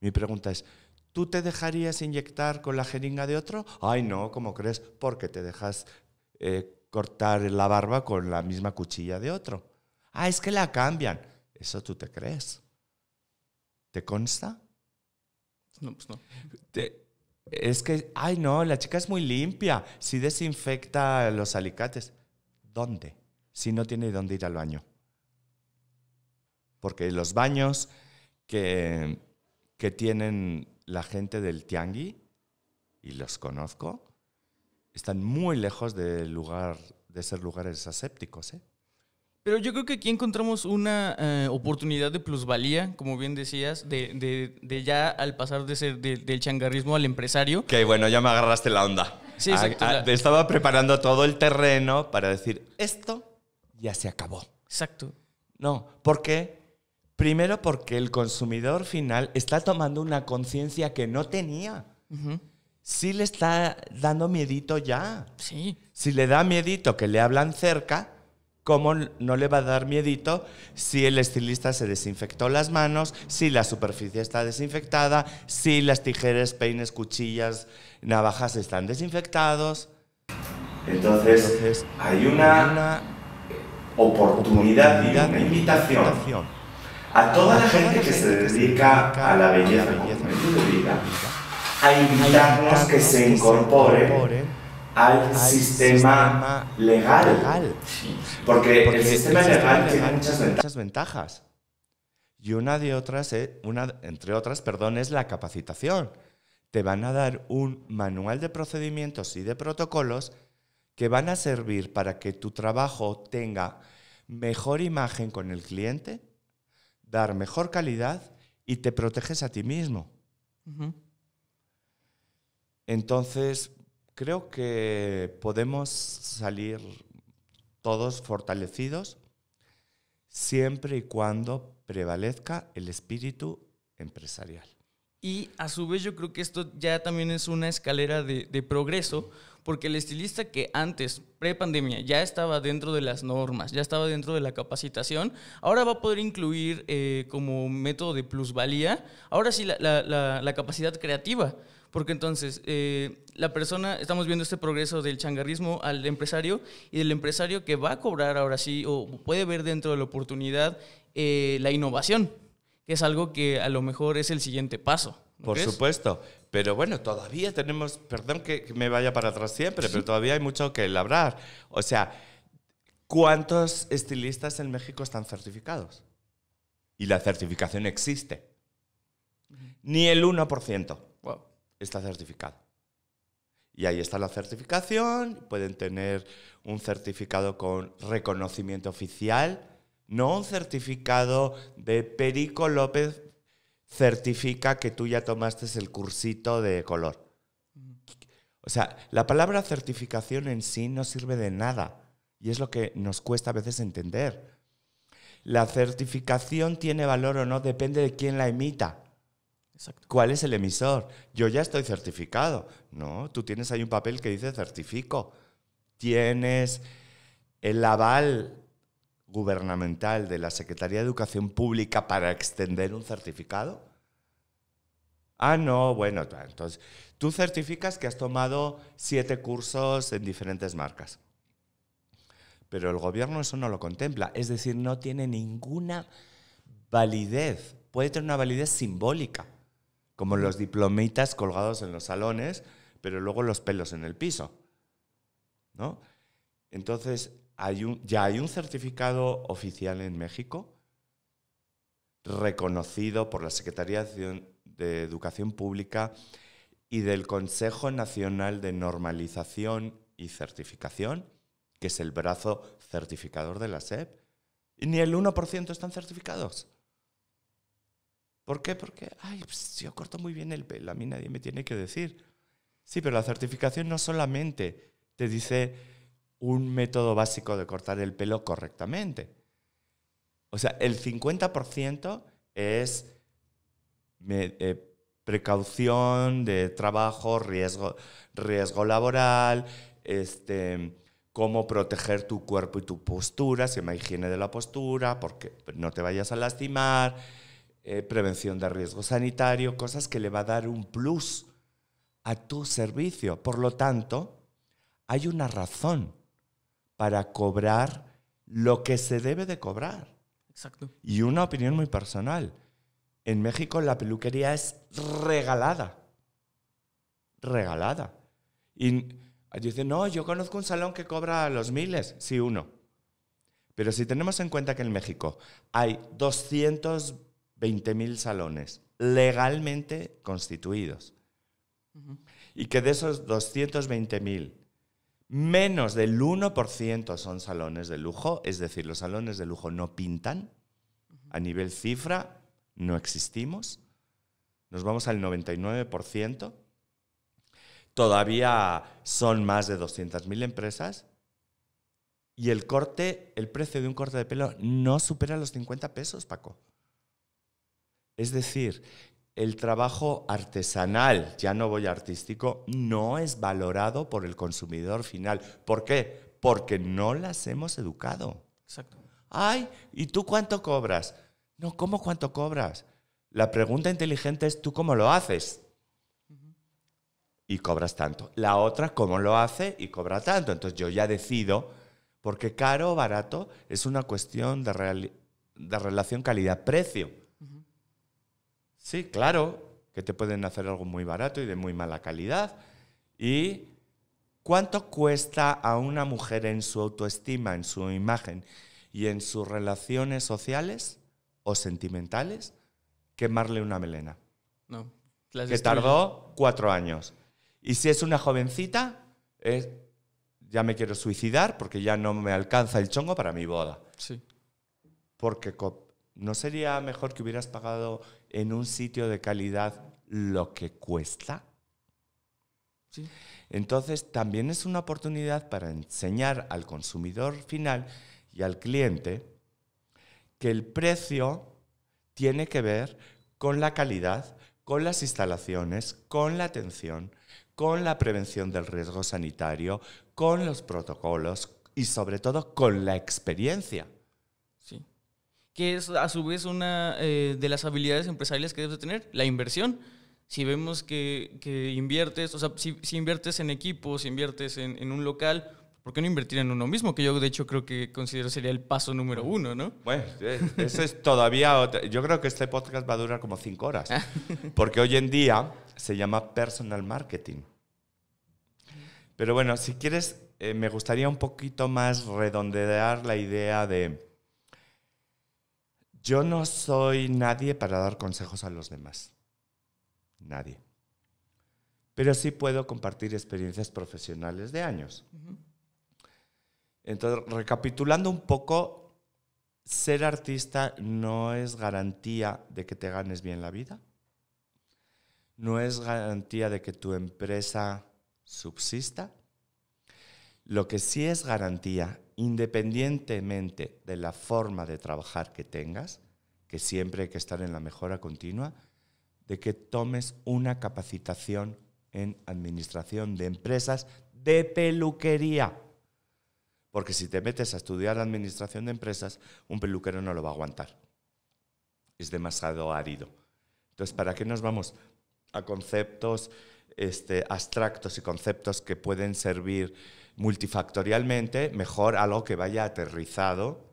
Mi pregunta es, ¿tú te dejarías inyectar con la jeringa de otro? Ay, no, ¿cómo crees? Porque te dejas eh, cortar la barba con la misma cuchilla de otro. Ah, es que la cambian. Eso tú te crees. ¿Te consta? No, pues no. es que, ay no, la chica es muy limpia. Si desinfecta los alicates. ¿Dónde? Si no tiene dónde ir al baño. Porque los baños que, que tienen la gente del tiangui, y los conozco, están muy lejos de, lugar, de ser lugares asépticos. ¿eh? Pero yo creo que aquí encontramos una eh, oportunidad de plusvalía, como bien decías, de, ya al pasar de del changarrismo al empresario. Que bueno, ya me agarraste la onda. Sí, ah, exacto. Ah, estaba preparando todo el terreno para decir, esto ya se acabó. Exacto. No, qué? primero porque el consumidor final está tomando una conciencia que no tenía. ...si le está dando miedito ya. Si le da miedito que le hablan cerca, ¿cómo no le va a dar miedito si el estilista se desinfectó las manos, si la superficie está desinfectada, si las tijeras, peines, cuchillas, navajas están desinfectados? Entonces, hay una, oportunidad, y una invitación, a toda la gente que, se dedica a la belleza, vida, hay invitarnos que se incorpore al sistema legal. Porque el sistema legal tiene muchas ventajas. Y una de otras, eh, una, entre otras, perdón, es la capacitación. Te van a dar un manual de procedimientos y de protocolos que van a servir para que tu trabajo tenga mejor imagen con el cliente, dar mejor calidad y te proteges a ti mismo. Entonces, creo que podemos salir todos fortalecidos siempre y cuando prevalezca el espíritu empresarial. Y a su vez yo creo que esto ya también es una escalera de, progreso, porque el estilista que antes, pre-pandemia, ya estaba dentro de las normas, ya estaba dentro de la capacitación, ahora va a poder incluir eh, como método de plusvalía, ahora sí la capacidad creativa. Porque entonces, eh, la persona, estamos viendo este progreso del changarrismo al empresario y del empresario que va a cobrar ahora sí o puede ver dentro de la oportunidad eh, la innovación, que es algo que a lo mejor es el siguiente paso. Por supuesto, pero bueno, todavía tenemos, perdón que, me vaya para atrás siempre, pero todavía hay mucho que labrar. O sea, ¿cuántos estilistas en México están certificados? Y la certificación existe. Ni el 1% está certificado. Y ahí está la certificación, pueden tener un certificado con reconocimiento oficial, no un certificado de Perico López certifica que tú ya tomaste el cursito de color. O sea, la palabra certificación en sí no sirve de nada y es lo que nos cuesta a veces entender. La certificación tiene valor o no depende de quién la emita. ¿Cuál es el emisor? Yo ya estoy certificado. No, tú tienes ahí un papel que dice certifico. Tienes el aval gubernamental de la Secretaría de Educación Pública para extender un certificado. Ah, no, bueno, entonces tú certificas que has tomado siete cursos en diferentes marcas. Pero el gobierno eso no lo contempla, es decir, no tiene ninguna validez. Puede tener una validez simbólica, como los diplomitas colgados en los salones, pero luego los pelos en el piso. ¿no? Entonces, hay un, ya hay un certificado oficial en México reconocido por la Secretaría de Educación Pública y del Consejo Nacional de Normalización y Certificación, que es el brazo certificador de la SEP. Y ni el 1% están certificados. ¿Por qué? Porque, ay, pues, yo corto muy bien el pelo, a mí nadie me tiene que decir. Sí, pero la certificación no solamente te dice un método básico de cortar el pelo correctamente. O sea, el 50% es eh, precaución de trabajo, riesgo, riesgo laboral, este, cómo proteger tu cuerpo y tu postura, se llama higiene de la postura, porque no te vayas a lastimar eh, prevención de riesgo sanitario, cosas que le va a dar un plus a tu servicio. Por lo tanto, hay una razón para cobrar lo que se debe de cobrar. Exacto. Y una opinión muy personal. En México la peluquería es regalada. Regalada. Y dicen, no, yo conozco un salón que cobra los miles. Sí, uno. Pero si tenemos en cuenta que en México hay 200 20.000 salones legalmente constituidos. Y que de esos 220.000, menos del 1% son salones de lujo, es decir, los salones de lujo no pintan, a nivel cifra no existimos, nos vamos al 99%, todavía son más de 200.000 empresas y el corte, el precio de un corte de pelo no supera los 50 pesos, Paco. Es decir, el trabajo artesanal, ya no voy a artístico, no es valorado por el consumidor final. ¿Por qué? Porque no las hemos educado. Exacto. Ay, ¿y tú cuánto cobras? No, ¿cómo cuánto cobras? La pregunta inteligente es, ¿tú cómo lo haces? Y cobras tanto. La otra, ¿cómo lo hace? Y cobra tanto. Entonces yo ya decido, porque caro o barato es una cuestión de relación calidad-precio Sí, claro, que te pueden hacer algo muy barato y de muy mala calidad. ¿Y cuánto cuesta a una mujer en su autoestima, en su imagen y en sus relaciones sociales o sentimentales quemarle una melena? No. que tardó cuatro años. Y si es una jovencita, eh, ya me quiero suicidar porque ya no me alcanza el chongo para mi boda. Sí. Porque no sería mejor que hubieras pagado en un sitio de calidad lo que cuesta. Entonces, también es una oportunidad para enseñar al consumidor final y al cliente que el precio tiene que ver con la calidad, con las instalaciones, con la atención, con la prevención del riesgo sanitario, con los protocolos y sobre todo con la experiencia que es a su vez una eh, de las habilidades empresariales que debes tener, la inversión. Si vemos que, que inviertes, o sea, si, inviertes en equipos, si inviertes en, un local, ¿por qué no invertir en uno mismo? Que yo de hecho creo que considero sería el paso número uno, ¿no? Bueno, eh, eso es todavía Yo creo que este podcast va a durar como cinco horas, ah. porque hoy en día se llama personal marketing. Pero bueno, si quieres, eh, me gustaría un poquito más redondear la idea de yo no soy nadie para dar consejos a los demás. Nadie. Pero sí puedo compartir experiencias profesionales de años. Entonces, recapitulando un poco, ser artista no es garantía de que te ganes bien la vida. No es garantía de que tu empresa subsista lo que sí es garantía, independientemente de la forma de trabajar que tengas, que siempre hay que estar en la mejora continua, de que tomes una capacitación en administración de empresas de peluquería. Porque si te metes a estudiar administración de empresas, un peluquero no lo va a aguantar. Es demasiado árido. Entonces, ¿para qué nos vamos a conceptos este, abstractos y conceptos que pueden servir? multifactorialmente, mejor a lo que vaya aterrizado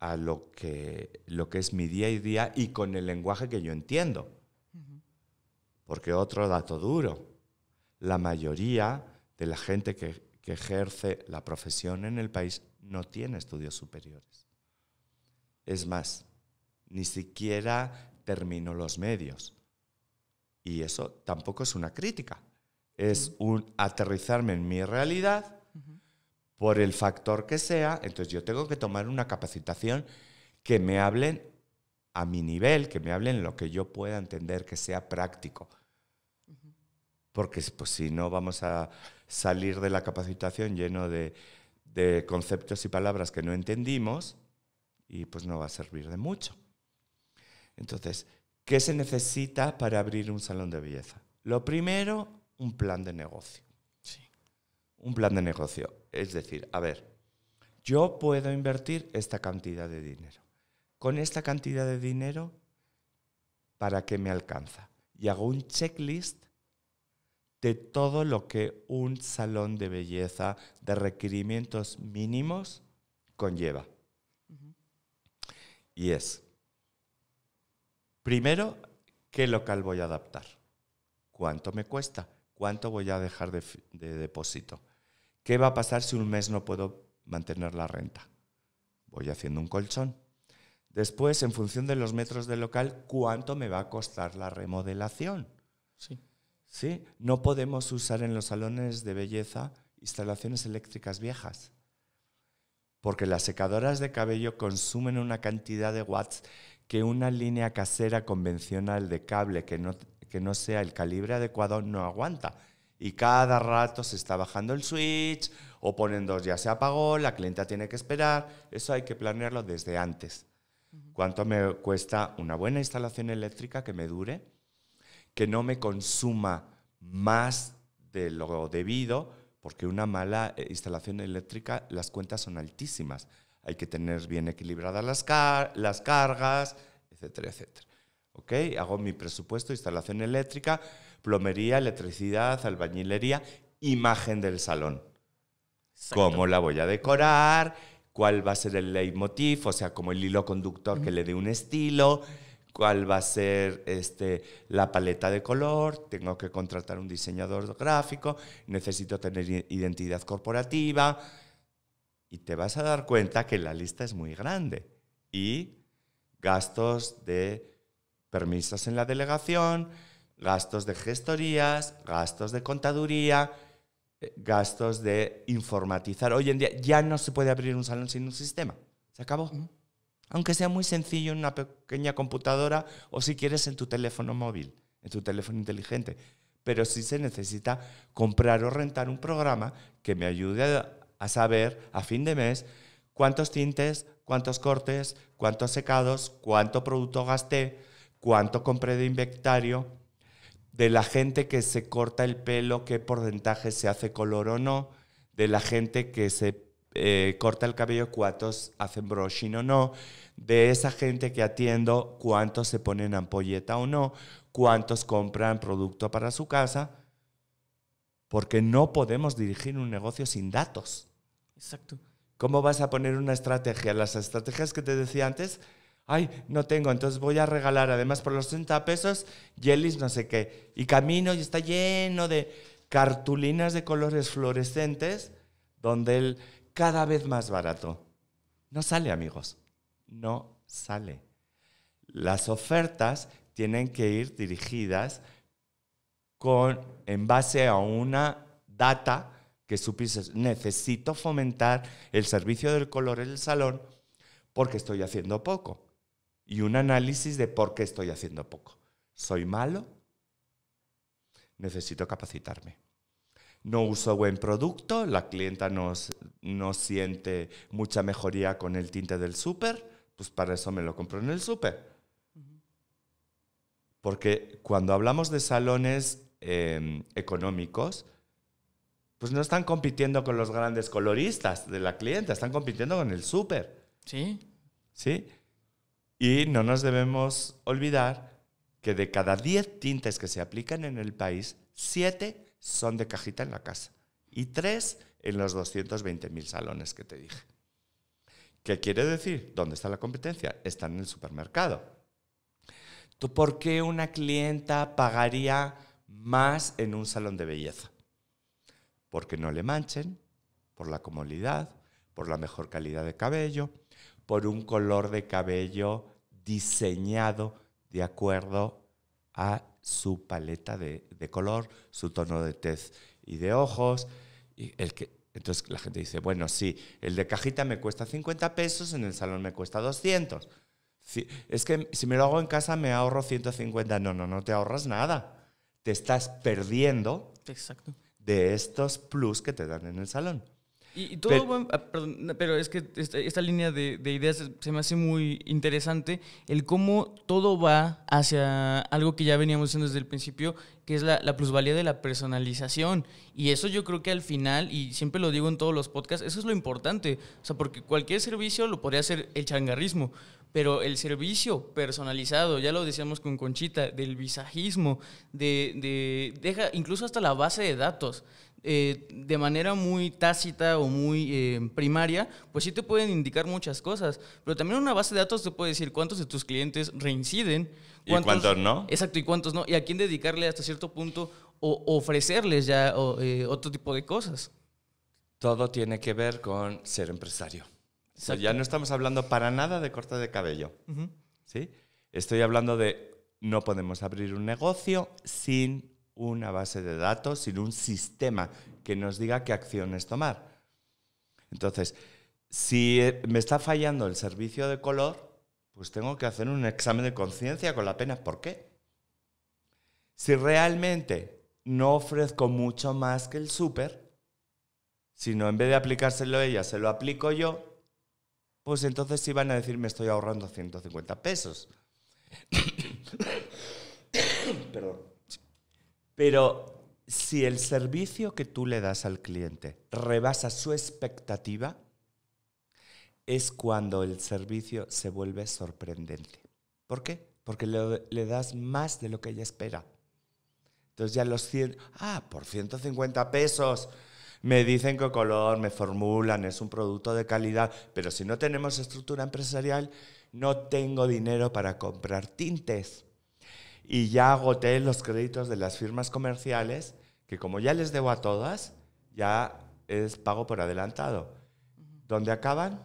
a lo que, lo que es mi día y día y con el lenguaje que yo entiendo. Porque otro dato duro, la mayoría de la gente que, ejerce la profesión en el país no tiene estudios superiores. Es más, ni siquiera terminó los medios. Y eso tampoco es una crítica, es un aterrizarme en mi realidad por el factor que sea, entonces yo tengo que tomar una capacitación que me hablen a mi nivel, que me hablen lo que yo pueda entender, que sea práctico. Porque pues, si no vamos a salir de la capacitación lleno de, de conceptos y palabras que no entendimos y pues no va a servir de mucho. Entonces, ¿qué se necesita para abrir un salón de belleza? Lo primero, un plan de negocio un plan de negocio. Es decir, a ver, yo puedo invertir esta cantidad de dinero. Con esta cantidad de dinero, ¿para qué me alcanza? Y hago un checklist de todo lo que un salón de belleza de requerimientos mínimos conlleva. Y es, primero, ¿qué local voy a adaptar? ¿Cuánto me cuesta? ¿Cuánto voy a dejar de depósito? ¿Qué va a pasar si un mes no puedo mantener la renta? Voy haciendo un colchón. Después, en función de los metros del local, ¿cuánto me va a costar la remodelación? Sí. ¿Sí? No podemos usar en los salones de belleza instalaciones eléctricas viejas, porque las secadoras de cabello consumen una cantidad de watts que una línea casera convencional de cable que no, que no sea el calibre adecuado no aguanta y cada rato se está bajando el switch o poniendo ya se apagó, la clienta tiene que esperar. Eso hay que planearlo desde antes. ¿Cuánto me cuesta una buena instalación eléctrica que me dure? Que no me consuma más de lo debido, porque una mala eh, instalación eléctrica, las cuentas son altísimas. Hay que tener bien equilibradas las, las cargas, etcétera, etcétera. ¿Ok? Hago mi presupuesto, instalación eléctrica Plomería, electricidad, albañilería, imagen del salón. ¿Cómo la voy a decorar? ¿Cuál va a ser el leitmotiv? O sea, como el hilo conductor que le dé un estilo cuál va a ser este, la paleta de color, tengo que contratar un diseñador gráfico, necesito tener identidad corporativa. Y te vas a dar cuenta que la lista es muy grande. Y gastos de permisos en la delegación, gastos de gestorías, gastos de contaduría, eh, gastos de informatizar. Hoy en día ya no se puede abrir un salón sin un sistema. Se acabó. Aunque sea muy sencillo en una pequeña computadora o si quieres en tu teléfono móvil, en tu teléfono inteligente. Pero sí se necesita comprar o rentar un programa que me ayude a saber a fin de mes cuántos tintes, cuántos cortes, cuántos secados, cuánto producto gasté, cuánto compré de inventario, de la gente que se corta el pelo, qué porcentaje se hace color o no, de la gente que se eh, corta el cabello, cuántos hacen brushing o no, de esa gente que atiendo, cuántos se ponen ampolleta o no, cuántos compran producto para su casa, porque no podemos dirigir un negocio sin datos. Exacto. ¿Cómo vas a poner una estrategia? Las estrategias que te decía antes ay, no tengo, entonces voy a regalar, además por los 30 pesos, jellies, no sé qué. Y camino y está lleno de cartulinas de colores fluorescentes, donde el cada vez más barato. No sale, amigos, no sale. Las ofertas tienen que ir dirigidas con, en base a una data que supiese. necesito fomentar el servicio del color en el salón porque estoy haciendo poco y un análisis de por qué estoy haciendo poco. ¿Soy malo? Necesito capacitarme. No uso buen producto, la clienta no, siente mucha mejoría con el tinte del súper, pues para eso me lo compro en el súper. Porque cuando hablamos de salones em, económicos, pues no están compitiendo con los grandes coloristas de la clienta, están compitiendo con el súper. Sí. Sí. Y no nos debemos olvidar que de cada 10 tintes que se aplican en el país, 7 son de cajita en la casa y 3 en los 220.000 salones que te dije. ¿Qué quiere decir? ¿Dónde está la competencia? Está en el supermercado. por qué una clienta pagaría más en un salón de belleza? Porque no le manchen, por la comodidad, por la mejor calidad de cabello, por un color de cabello diseñado de acuerdo a su paleta de, color, su tono de tez y de ojos. Y el que, entonces la gente dice, bueno, sí, el de cajita me cuesta 50 pesos, en el salón me cuesta 200. es que si me lo hago en casa me ahorro 150. No, no, no te ahorras nada. Te estás perdiendo de estos plus que te dan en el salón. Y, todo, pero, ah, perdón, pero, es que esta, línea de, ideas se me hace muy interesante, el cómo todo va hacia algo que ya veníamos diciendo desde el principio, que es la, plusvalía de la personalización. Y eso yo creo que al final, y siempre lo digo en todos los podcasts, eso es lo importante. O sea, porque cualquier servicio lo podría hacer el changarrismo, pero el servicio personalizado, ya lo decíamos con Conchita, del visajismo, de, deja incluso hasta la base de datos eh, de manera muy tácita o muy eh, primaria, pues sí te pueden indicar muchas cosas, pero también una base de datos te puede decir cuántos de tus clientes reinciden. Cuántos, ¿Y cuántos no? Exacto, y cuántos no, y a quién dedicarle hasta cierto punto o ofrecerles ya eh, otro tipo de cosas. Todo tiene que ver con ser empresario. ya no estamos hablando para nada de corta de cabello. ¿sí? Estoy hablando de no podemos abrir un negocio sin una base de datos, sino un sistema que nos diga qué acciones tomar. Entonces, si eh, me está fallando el servicio de color, pues tengo que hacer un examen de conciencia con la pena. ¿Por qué? Si realmente no ofrezco mucho más que el súper, sino en vez de aplicárselo a ella, se lo aplico yo, pues entonces sí van a decir me estoy ahorrando 150 pesos. [coughs] Perdón. Pero si el servicio que tú le das al cliente rebasa su expectativa, es cuando el servicio se vuelve sorprendente. ¿Por qué? Porque le, das más de lo que ella espera. Entonces ya los 100, ah, por 150 pesos, me dicen qué color, me formulan, es un producto de calidad, pero si no tenemos estructura empresarial, no tengo dinero para comprar tintes y ya agoté los créditos de las firmas comerciales, que como ya les debo a todas, ya es pago por adelantado. ¿Dónde acaban?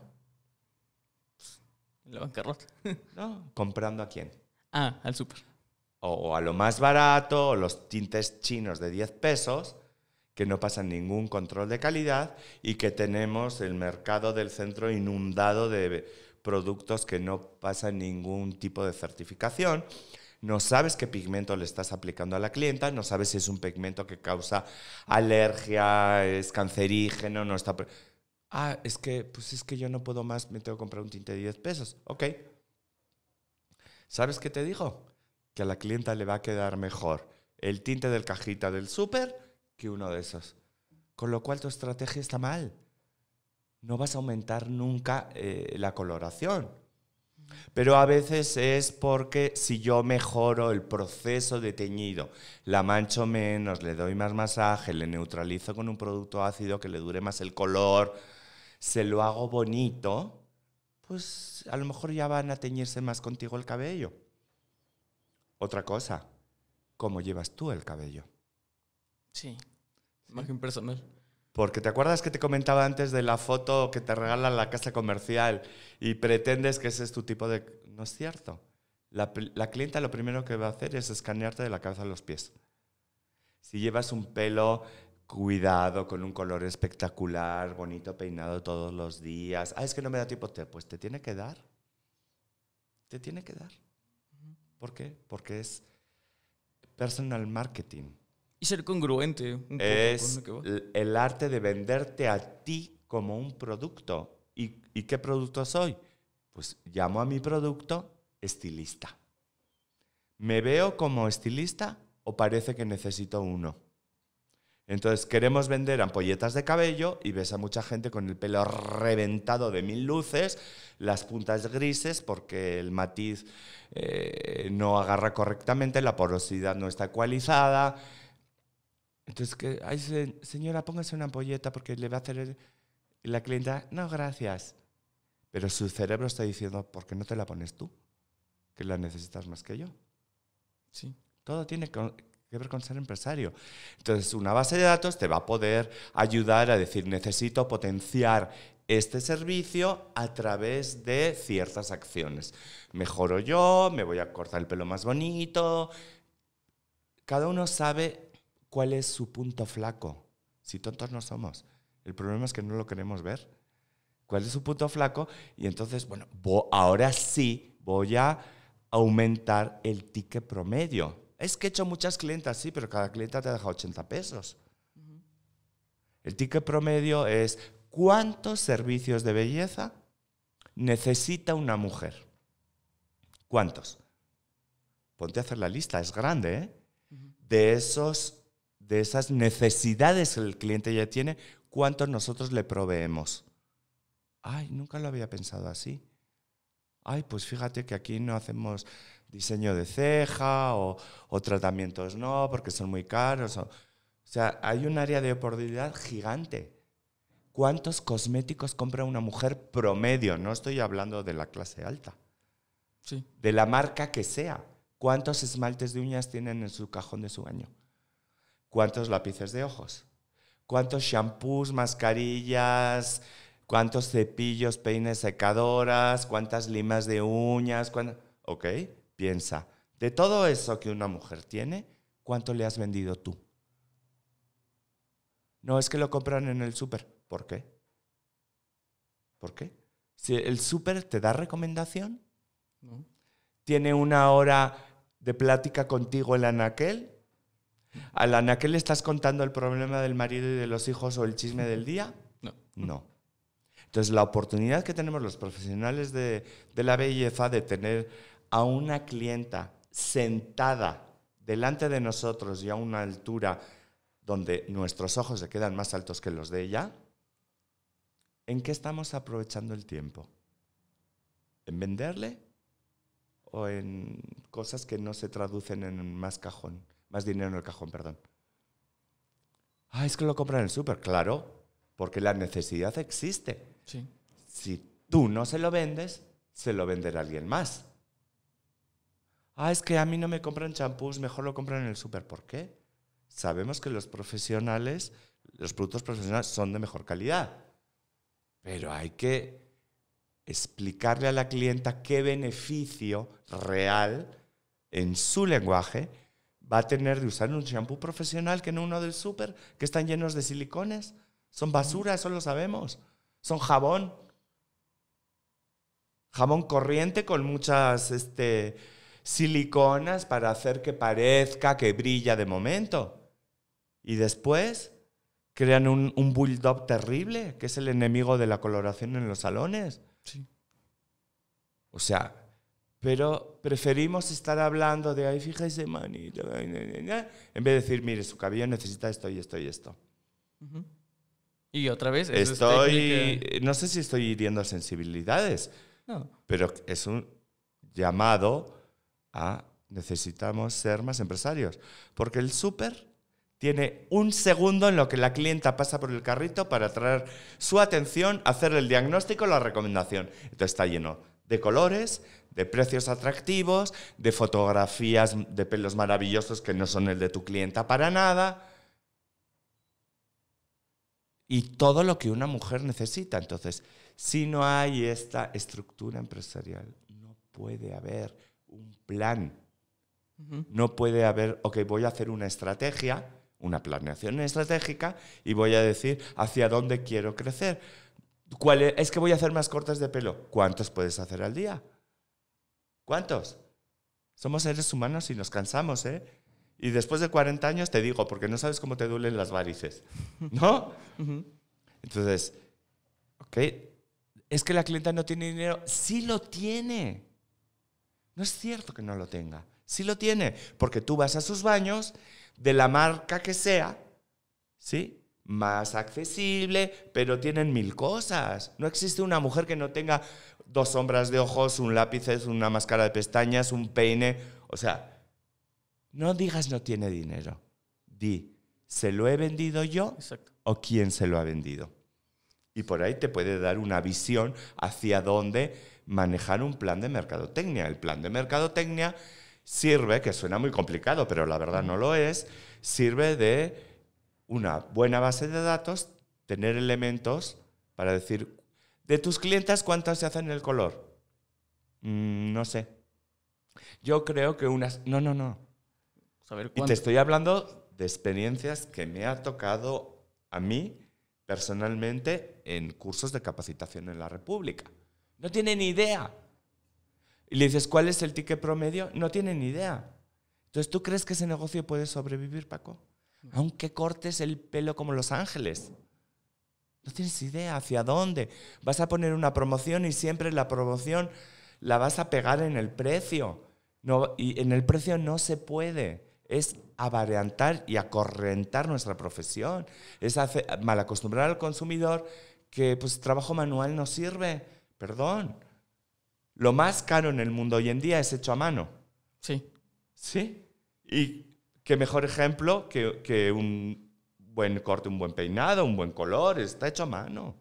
en La bancarrota. [laughs] no, comprando a quién. Ah, al super O, a lo más barato, o los tintes chinos de 10 pesos, que no pasan ningún control de calidad y que tenemos el mercado del centro inundado de productos que no pasan ningún tipo de certificación no sabes qué pigmento le estás aplicando a la clienta, no sabes si es un pigmento que causa alergia, es cancerígeno, no está... Ah, es que, pues es que yo no puedo más, me tengo que comprar un tinte de 10 pesos. Ok. ¿Sabes qué te digo? Que a la clienta le va a quedar mejor el tinte del cajita del súper que uno de esos. Con lo cual tu estrategia está mal. No vas a aumentar nunca eh, la coloración pero a veces es porque si yo mejoro el proceso de teñido, la mancho menos, le doy más masaje, le neutralizo con un producto ácido que le dure más el color, se lo hago bonito, pues a lo mejor ya van a teñirse más contigo el cabello. Otra cosa, ¿cómo llevas tú el cabello? Sí, imagen personal. Porque te acuerdas que te comentaba antes de la foto que te regalan la casa comercial y pretendes que ese es tu tipo de... No es cierto. La, clienta lo primero que va a hacer es escanearte de la cabeza a los pies. Si llevas un pelo cuidado, con un color espectacular, bonito, peinado todos los días, ah, es que no me da tipo te, pues te tiene que dar. Te tiene que dar. ¿Por qué? Porque es personal marketing. Y ser congruente. es el arte de venderte a ti como un producto. ¿Y, qué producto soy? Pues llamo a mi producto estilista. ¿Me veo como estilista o parece que necesito uno? Entonces queremos vender ampolletas de cabello y ves a mucha gente con el pelo reventado de mil luces, las puntas grises porque el matiz eh, no agarra correctamente, la porosidad no está ecualizada, entonces, que, ay, señora, póngase una ampolleta porque le va a hacer la clienta, no, gracias. Pero su cerebro está diciendo, ¿por qué no te la pones tú? Que la necesitas más que yo. Sí. Todo tiene que ver con ser empresario. Entonces, una base de datos te va a poder ayudar a decir, necesito potenciar este servicio a través de ciertas acciones. Mejoro yo, me voy a cortar el pelo más bonito. Cada uno sabe cuál es su punto flaco. Si tontos no somos. El problema es que no lo queremos ver. ¿Cuál es su punto flaco? Y entonces, bueno, ahora sí voy a aumentar el ticket promedio. Es que he hecho muchas clientas, sí, pero cada clienta te deja 80 pesos. El ticket promedio es cuántos servicios de belleza necesita una mujer. ¿Cuántos? Ponte a hacer la lista, es grande, ¿eh? De esos de esas necesidades que el cliente ya tiene, cuántos nosotros le proveemos. Ay, nunca lo había pensado así. Ay, pues fíjate que aquí no hacemos diseño de ceja o, tratamientos no, porque son muy caros. O, o sea, hay un área de oportunidad gigante. ¿Cuántos cosméticos compra una mujer promedio? No estoy hablando de la clase alta. Sí. De la marca que sea. ¿Cuántos esmaltes de uñas tienen en su cajón de su baño? cuántos lápices de ojos, cuántos shampoos, mascarillas, cuántos cepillos, peines, secadoras, cuántas limas de uñas, cuánto... Ok, piensa, de todo eso que una mujer tiene, ¿cuánto le has vendido tú? No, es que lo compran en el súper. ¿Por qué? ¿Por qué? Si el súper te da recomendación, tiene una hora de plática contigo el anaquel Alan, ¿a qué le estás contando el problema del marido y de los hijos o el chisme del día? No. No. Entonces, la oportunidad que tenemos los profesionales de, de la belleza de tener a una clienta sentada delante de nosotros y a una altura donde nuestros ojos se quedan más altos que los de ella, ¿en qué estamos aprovechando el tiempo? ¿En venderle o en cosas que no se traducen en más cajón? Más dinero en el cajón, perdón. Ah, es que lo compran en el súper. Claro, porque la necesidad existe. Sí. Si tú no se lo vendes, se lo venderá alguien más. Ah, es que a mí no me compran champús, mejor lo compran en el súper. ¿Por qué? Sabemos que los profesionales, los productos profesionales son de mejor calidad. Pero hay que explicarle a la clienta qué beneficio real en su lenguaje va a tener de usar un shampoo profesional que no uno del súper, que están llenos de silicones. Son basura, eso lo sabemos. Son jabón. Jabón corriente con muchas este, siliconas para hacer que parezca que brilla de momento. Y después crean un, un bulldog terrible, que es el enemigo de la coloración en los salones. Sí. O sea, pero preferimos estar hablando de, ahí fíjese, manito, en vez de decir, mire, su cabello necesita esto y esto y esto. Y otra vez, estoy, no sé si estoy hiriendo sensibilidades, pero es un llamado a necesitamos ser más empresarios, porque el súper tiene un segundo en lo que la clienta pasa por el carrito para traer su atención, hacer el diagnóstico, la recomendación. Entonces está lleno de colores, de precios atractivos, de fotografías de pelos maravillosos que no son el de tu clienta para nada. Y todo lo que una mujer necesita. Entonces, si no hay esta estructura empresarial, no puede haber un plan. No puede haber, ok, voy a hacer una estrategia, una planeación estratégica, y voy a decir hacia dónde quiero crecer es? que voy a hacer más cortes de pelo. ¿Cuántos puedes hacer al día? ¿Cuántos? Somos seres humanos y nos cansamos, ¿eh? Y después de 40 años te digo, porque no sabes cómo te duelen las varices, [laughs] ¿no? Entonces, ok, es que la clienta no tiene dinero. Sí lo tiene. No es cierto que no lo tenga. Sí lo tiene, porque tú vas a sus baños de la marca que sea, ¿sí? más accesible, pero tienen mil cosas. No existe una mujer que no tenga dos sombras de ojos, un lápiz, una máscara de pestañas, un peine. O sea, no digas no tiene dinero. Di, ¿se lo he vendido yo o quién se lo ha vendido? Y por ahí te puede dar una visión hacia dónde manejar un plan de mercadotecnia. El plan de mercadotecnia sirve, que suena muy complicado, pero la verdad no lo es, sirve de una buena base de datos, tener elementos para decir, de tus clientes, ¿cuántas se hacen el color? Mm, no sé. Yo creo que unas... No, no, no. y te estoy hablando de experiencias que me ha tocado a mí personalmente en cursos de capacitación en la República. No tiene ni idea. Y le dices, ¿cuál es el ticket promedio? No tiene ni idea. Entonces, ¿tú crees que ese negocio puede sobrevivir, Paco? Aunque cortes el pelo como Los Ángeles. No tienes idea hacia dónde. Vas a poner una promoción y siempre la promoción la vas a pegar en el precio. No, y en el precio no se puede. Es avariantar y acorrentar nuestra profesión. Es mal acostumbrar al consumidor que pues trabajo manual no sirve. Perdón. Lo más caro en el mundo hoy en día es hecho a mano. Sí. Sí. Y qué mejor ejemplo que, que, un buen corte, un buen peinado, un buen color, está hecho a mano.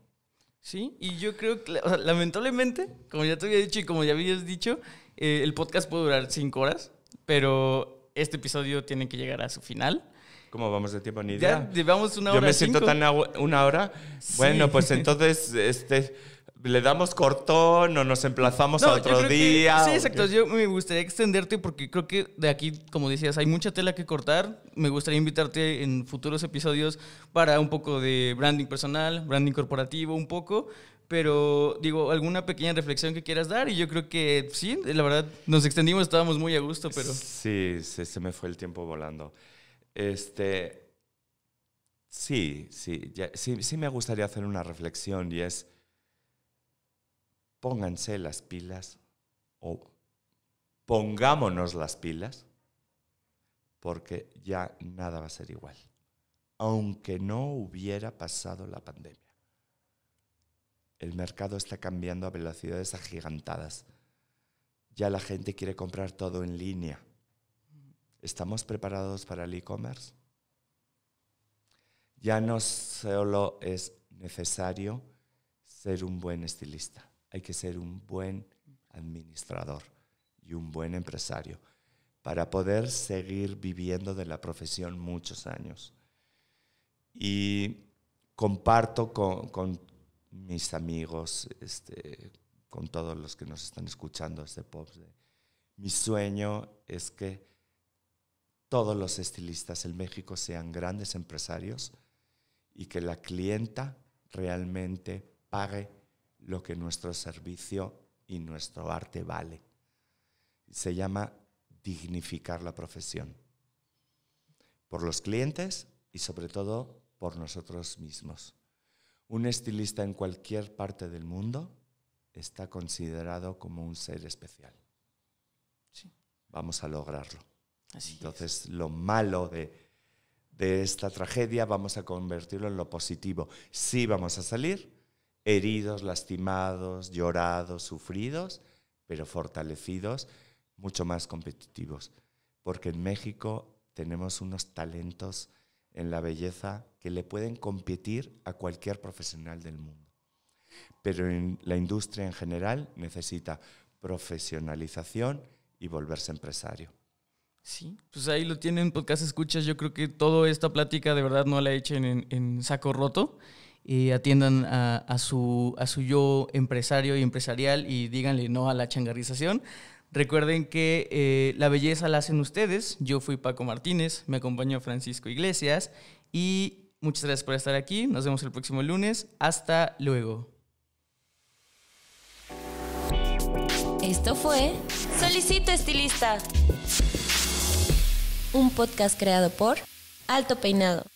Sí, y yo creo que, lamentablemente, como ya te había dicho y como ya habías dicho, eh, el podcast puede durar cinco horas, pero este episodio tiene que llegar a su final. ¿Cómo vamos de tiempo? Ni idea. Ya llevamos una hora. Yo me siento tan una hora. Bueno, pues entonces, este le damos cortón o nos emplazamos a otro día. sí, exacto. Yo me gustaría extenderte porque creo que de aquí, como decías, hay mucha tela que cortar. Me gustaría invitarte en futuros episodios para un poco de branding personal, branding corporativo, un poco. Pero digo, alguna pequeña reflexión que quieras dar y yo creo que sí, la verdad, nos extendimos, estábamos muy a gusto, pero... Sí, se, me fue el tiempo volando. Este... Sí, sí, sí me gustaría hacer una reflexión y es pónganse las pilas o pongámonos las pilas porque ya nada va a ser igual, aunque no hubiera pasado la pandemia. El mercado está cambiando a velocidades agigantadas. Ya la gente quiere comprar todo en línea. ¿Estamos preparados para el e-commerce? Ya no solo es necesario ser un buen estilista hay que ser un buen administrador y un buen empresario para poder seguir viviendo de la profesión muchos años. Y comparto con, mis amigos, este, con todos los que nos están escuchando este pop. Mi sueño es que todos los estilistas en México sean grandes empresarios y que la clienta realmente pague lo que nuestro servicio y nuestro arte vale. Se llama dignificar la profesión. Por los clientes y sobre todo por nosotros mismos. Un estilista en cualquier parte del mundo está considerado como un ser especial. Vamos a lograrlo. Así Entonces, lo malo de, de esta tragedia vamos a convertirlo en lo positivo. Sí vamos a salir, heridos, lastimados, llorados, sufridos, pero fortalecidos, mucho más competitivos. Porque en México tenemos unos talentos en la belleza que le pueden competir a cualquier profesional del mundo. Pero en la industria en general necesita profesionalización y volverse empresario. Sí, pues ahí lo tienen, podcast escuchas. Yo creo que toda esta plática de verdad no la echen hecho en saco roto y atiendan a, su, a su yo empresario y empresarial y díganle no a la changarrización. Recuerden que eh, la belleza la hacen ustedes. Yo fui Paco Martínez, me acompañó Francisco Iglesias y muchas gracias por estar aquí. Nos vemos el próximo lunes. Hasta luego. Esto fue Solicito Estilista, un podcast creado por Alto Peinado.